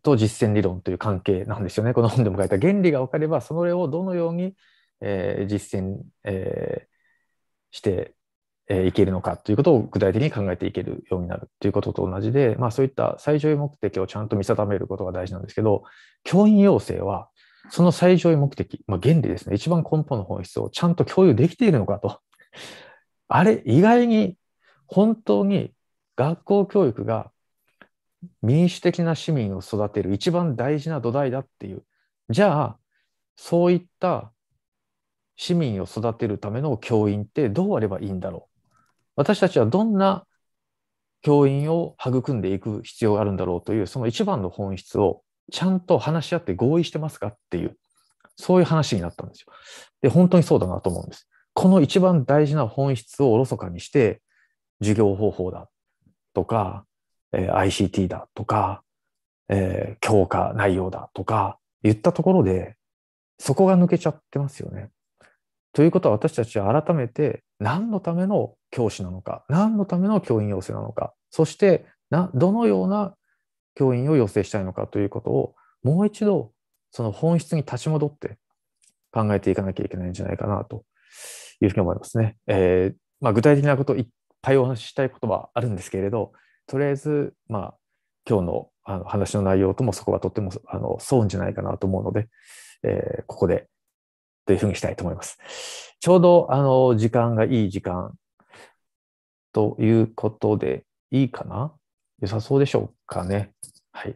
と実践理論という関係なんですよね。この本でも書いた原理が分かれば、それをどのように、えー、実践、えー、してえいけるのかということを具体的に考えていけるようになるということと同じで、まあ、そういった最上位目的をちゃんと見定めることが大事なんですけど教員要請はその最上位目的、まあ、原理ですね、一番根本の本質をちゃんと共有できているのかと。あれ、意外に本当に学校教育が民主的な市民を育てる一番大事な土台だっていう。じゃあ、そういった市民を育てるための教員ってどうあればいいんだろう。私たちはどんな教員を育んでいく必要があるんだろうという、その一番の本質をちゃんと話し合って合意してますかっていう、そういう話になったんですよ。で、本当にそうだなと思うんです。この一番大事な本質をおろそかにして、授業方法だとか、え ICT だとか、えー、教科内容だとか言ったところで、そこが抜けちゃってますよね。ということは私たちは改めて何のための教師なのか、何のための教員養成なのか、そしてなどのような教員を要請したいのかということをもう一度その本質に立ち戻って考えていかなきゃいけないんじゃないかなというふうに思いますね。えー、まあ、具体的なこといっぱいお話ししたいことはあるんですけれどとりあえず、まあ、今日のあの話の内容ともそこはとってもあのそうんじゃないかなと思うので、えー、ここでというふうにしたいと思います。ちょうどあの時間がいい時間ということでいいかな良さそうでしょうかね。はい。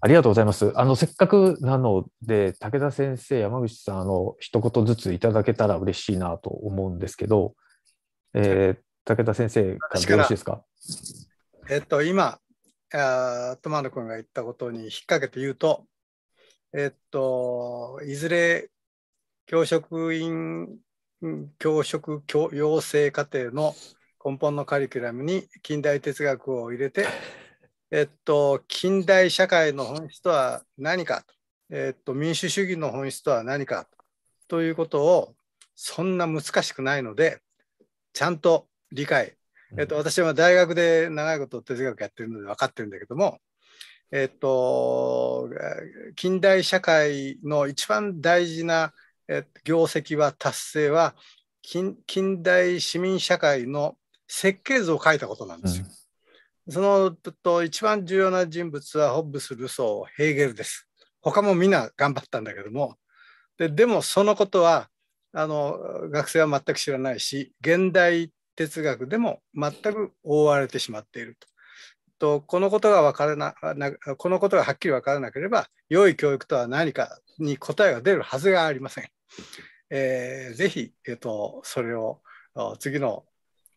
ありがとうございます。あの、せっかくなので、武田先生、山口さん、あの、一言ずついただけたら嬉しいなと思うんですけど、えー、武田先生からよろしいですか。えっと、今、あトマノ君が言ったことに引っ掛けて言うと、えっと、いずれ教職員、教職教養成課程の根本のカリキュラムに近代哲学を入れて、えっと、近代社会の本質とは何かと、えっと、民主主義の本質とは何かということをそんな難しくないのでちゃんと理解、えっと、私は大学で長いこと哲学やってるので分かってるんだけども、えっと、近代社会の一番大事な業績は達成は近代市民社会の設計図を書いたことなんですよ。そのと一番重要な人物はホッブス・ルソー、ヘーゲルです。他もみんな頑張ったんだけどもででもそのことはあの学生は全く知らないし現代哲学でも全く覆われてしまっていると。とこのことが分からなこのことがはっきり分からなければ良い教育とは何かに答えが出るはずがありません。えー、ぜひ、えーと、とそれを次の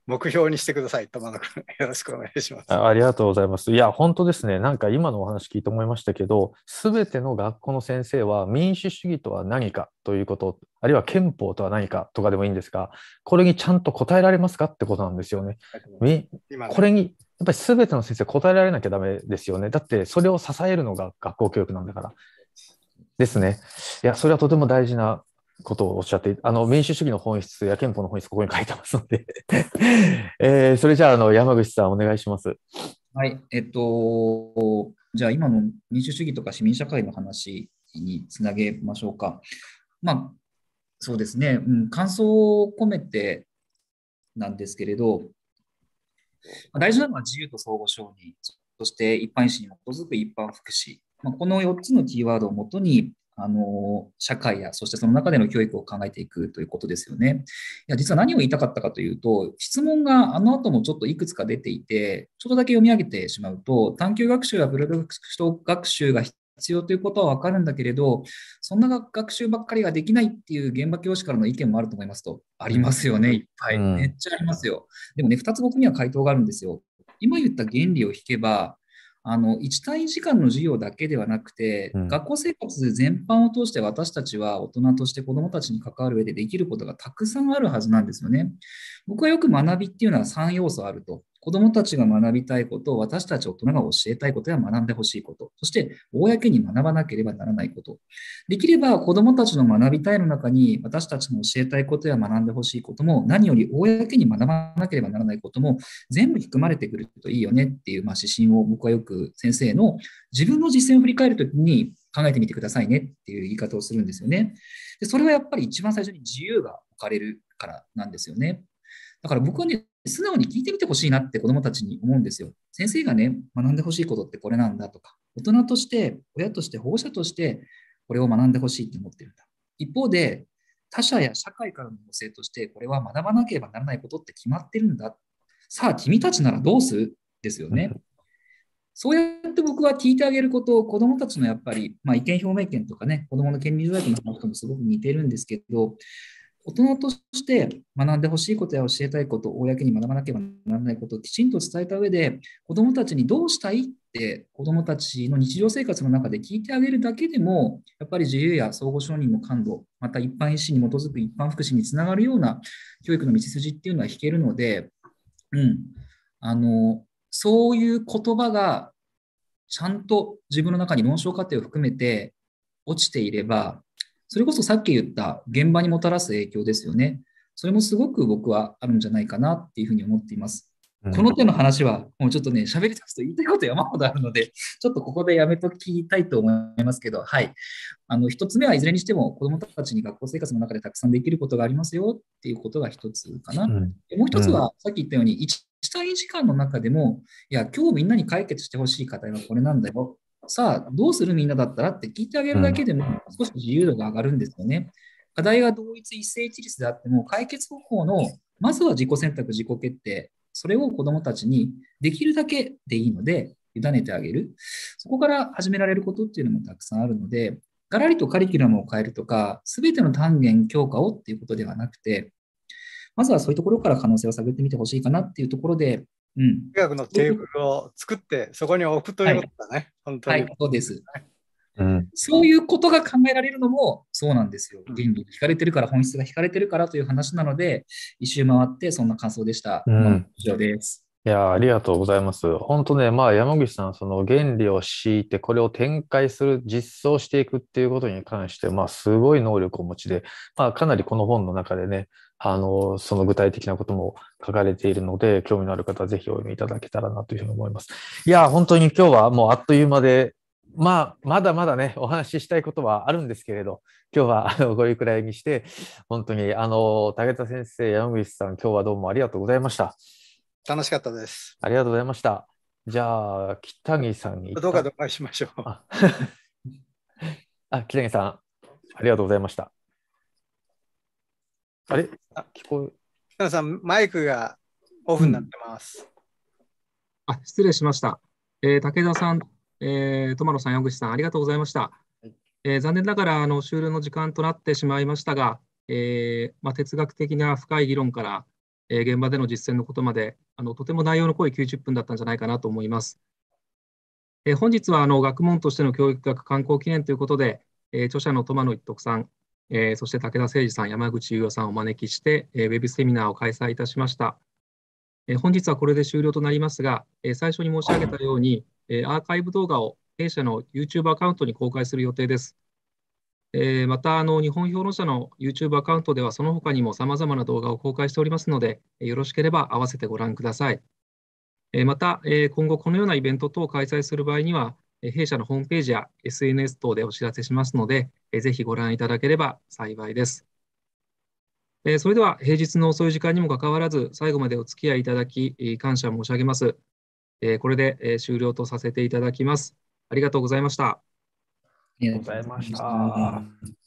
目標にしてください、玉野君。よろしくお願いしますあ。ありがとうございます。いや、本当ですね。なんか今のお話聞いて思いましたけど、すべての学校の先生は民主主義とは何かということ、あるいは憲法とは何かとかでもいいんですが、これにちゃんと答えられますかってことなんですよね。ねこれに、やっぱりすべての先生答えられなきゃだめですよね。だってそれを支えるのが学校教育なんだから。ですね。いや、それはとても大事なことをおっしゃって、あの、民主主義の本質や憲法の本質、ここに書いてますので えー、それじゃあ、あの、山口さん、お願いします。はい、えっと、じゃあ、今の民主主義とか市民社会の話につなげましょうか。まあ、そうですね、うん、感想を込めてなんですけれど、まあ、大事なのは自由と相互承認、そして一般意思に基づく一般福祉。まあ、この4つのキーワードをもとに、あの、社会や、そしてその中での教育を考えていくということですよね。いや、実は何を言いたかったかというと、質問があの後もちょっといくつか出ていて、ちょっとだけ読み上げてしまうと、探究学習やプロダク学習が必要ということは分かるんだけれど、そんな学習ばっかりができないっていう現場教師からの意見もあると思いますと、ありますよね、いっぱい。めっちゃありますよ。でもね、2つ僕には回答があるんですよ。今言った原理を引けば、あの1単位時間の授業だけではなくて、うん、学校生活全般を通して私たちは大人として子どもたちに関わる上でできることがたくさんあるはずなんですよね。僕はよく学びっていうのは3要素あると。子どもたちが学びたいこと、私たち大人が教えたいことや学んでほしいこと、そして公に学ばなければならないこと。できれば子どもたちの学びたいの中に私たちの教えたいことや学んでほしいことも何より公に学ばなければならないことも全部含まれてくるといいよねっていう、まあ、指針を僕はよく先生の自分の実践を振り返るときに考えてみてくださいねっていう言い方をするんですよね。でそれはやっぱり一番最初に自由が置かれるからなんですよね。だから僕はね、素直に聞いてみてほしいなって子どもたちに思うんですよ。先生がね、学んでほしいことってこれなんだとか、大人として、親として、保護者として、これを学んでほしいって思ってるんだ。一方で、他者や社会からの補正として、これは学ばなければならないことって決まってるんだ。さあ、君たちならどうするですよね。そうやって僕は聞いてあげることを子どもたちのやっぱり、まあ、意見表明権とかね、子どもの権利条約の話ともすごく似てるんですけど、大人として学んでほしいことや教えたいこと、公に学ばなければならないことをきちんと伝えた上で、子どもたちにどうしたいって子どもたちの日常生活の中で聞いてあげるだけでも、やっぱり自由や相互承認の感度、また一般医師に基づく一般福祉につながるような教育の道筋っていうのは引けるので、うん、あのそういう言葉がちゃんと自分の中に論証過程を含めて落ちていれば、それこそさっき言った現場にもたらす影響ですよね。それもすごく僕はあるんじゃないかなっていうふうに思っています。この手の話は、もうちょっとね、喋り出すと言いたいこと山ほどあるので、ちょっとここでやめときたいと思いますけど、はい。あの、一つ目はいずれにしても、子どもたちに学校生活の中でたくさんできることがありますよっていうことが一つかな。うん、もう一つは、さっき言ったように、1対1時間の中でも、いや、今日みんなに解決してほしい課題はこれなんだよ。さあ、どうするみんなだったらって聞いてあげるだけでも少し自由度が上がるんですよね。課題が同一一斉一律であっても、解決方法の、まずは自己選択、自己決定、それを子どもたちにできるだけでいいので、委ねてあげる。そこから始められることっていうのもたくさんあるので、がらりとカリキュラムを変えるとか、すべての単元強化をっていうことではなくて、まずはそういうところから可能性を探ってみてほしいかなっていうところで、うん、医学のテーブルを作って、そこに置くということだね、はい、本当に。はい、そうです。うん、そういうことが考えられるのもそうなんですよ。原理が引かれてるから、本質が引かれてるからという話なので、一周回ってそんな感想でした。うん、以上です。いやありがとうございます。本当ね、まあ、山口さん、その原理を敷いて、これを展開する、実装していくっていうことに関して、まあ、すごい能力をお持ちで、まあ、かなりこの本の中でね、あの、その具体的なことも書かれているので、興味のある方はぜひお読みいただけたらなというふうに思います。いや、本当に今日はもうあっという間で、まあ、まだまだね、お話ししたいことはあるんですけれど、今日はあのごゆくらいにして、本当に、あの、武田先生、山口さん、今日はどうもありがとうございました。楽しかったです。ありがとうございました。じゃあ、北木さんに。どうかどうかしましょう。あ、北木さん、ありがとうございました。あれあ、聞こえ。北野さん、マイクがオフになってます。うん、あ失礼しました。えー、武田さん、えー、トマロさん、山口さん、ありがとうございました。はい、えー、残念ながらあの終了の時間となってしまいましたが、えーまあ、哲学的な深い議論から、えー、現場での実践のことまであのとても内容の濃い90分だったんじゃないかなと思います。えー、本日はあの学問としての教育学観光記念ということで、えー、著者のトマノ一徳さん、えー、そして武田誠二さん、山口優也さんをお招きして、えー、ウェブセミナーを開催いたしました。えー、本日はこれで終了となりますが、えー、最初に申し上げたように、えー、アーカイブ動画を弊社の YouTube アカウントに公開する予定です。えー、またあの、日本評論者の YouTube アカウントでは、その他にもさまざまな動画を公開しておりますので、よろしければ合わせてご覧ください。えー、また、えー、今後、このようなイベント等を開催する場合には、え弊社のホームページや SNS 等でお知らせしますので、えぜひご覧いただければ幸いです。えそれでは平日の遅い時間にもかかわらず、最後までお付き合いいただき、感謝申し上げます。えこれで、え終了とさせていただきます。ありがとうございました。ありがとうございました。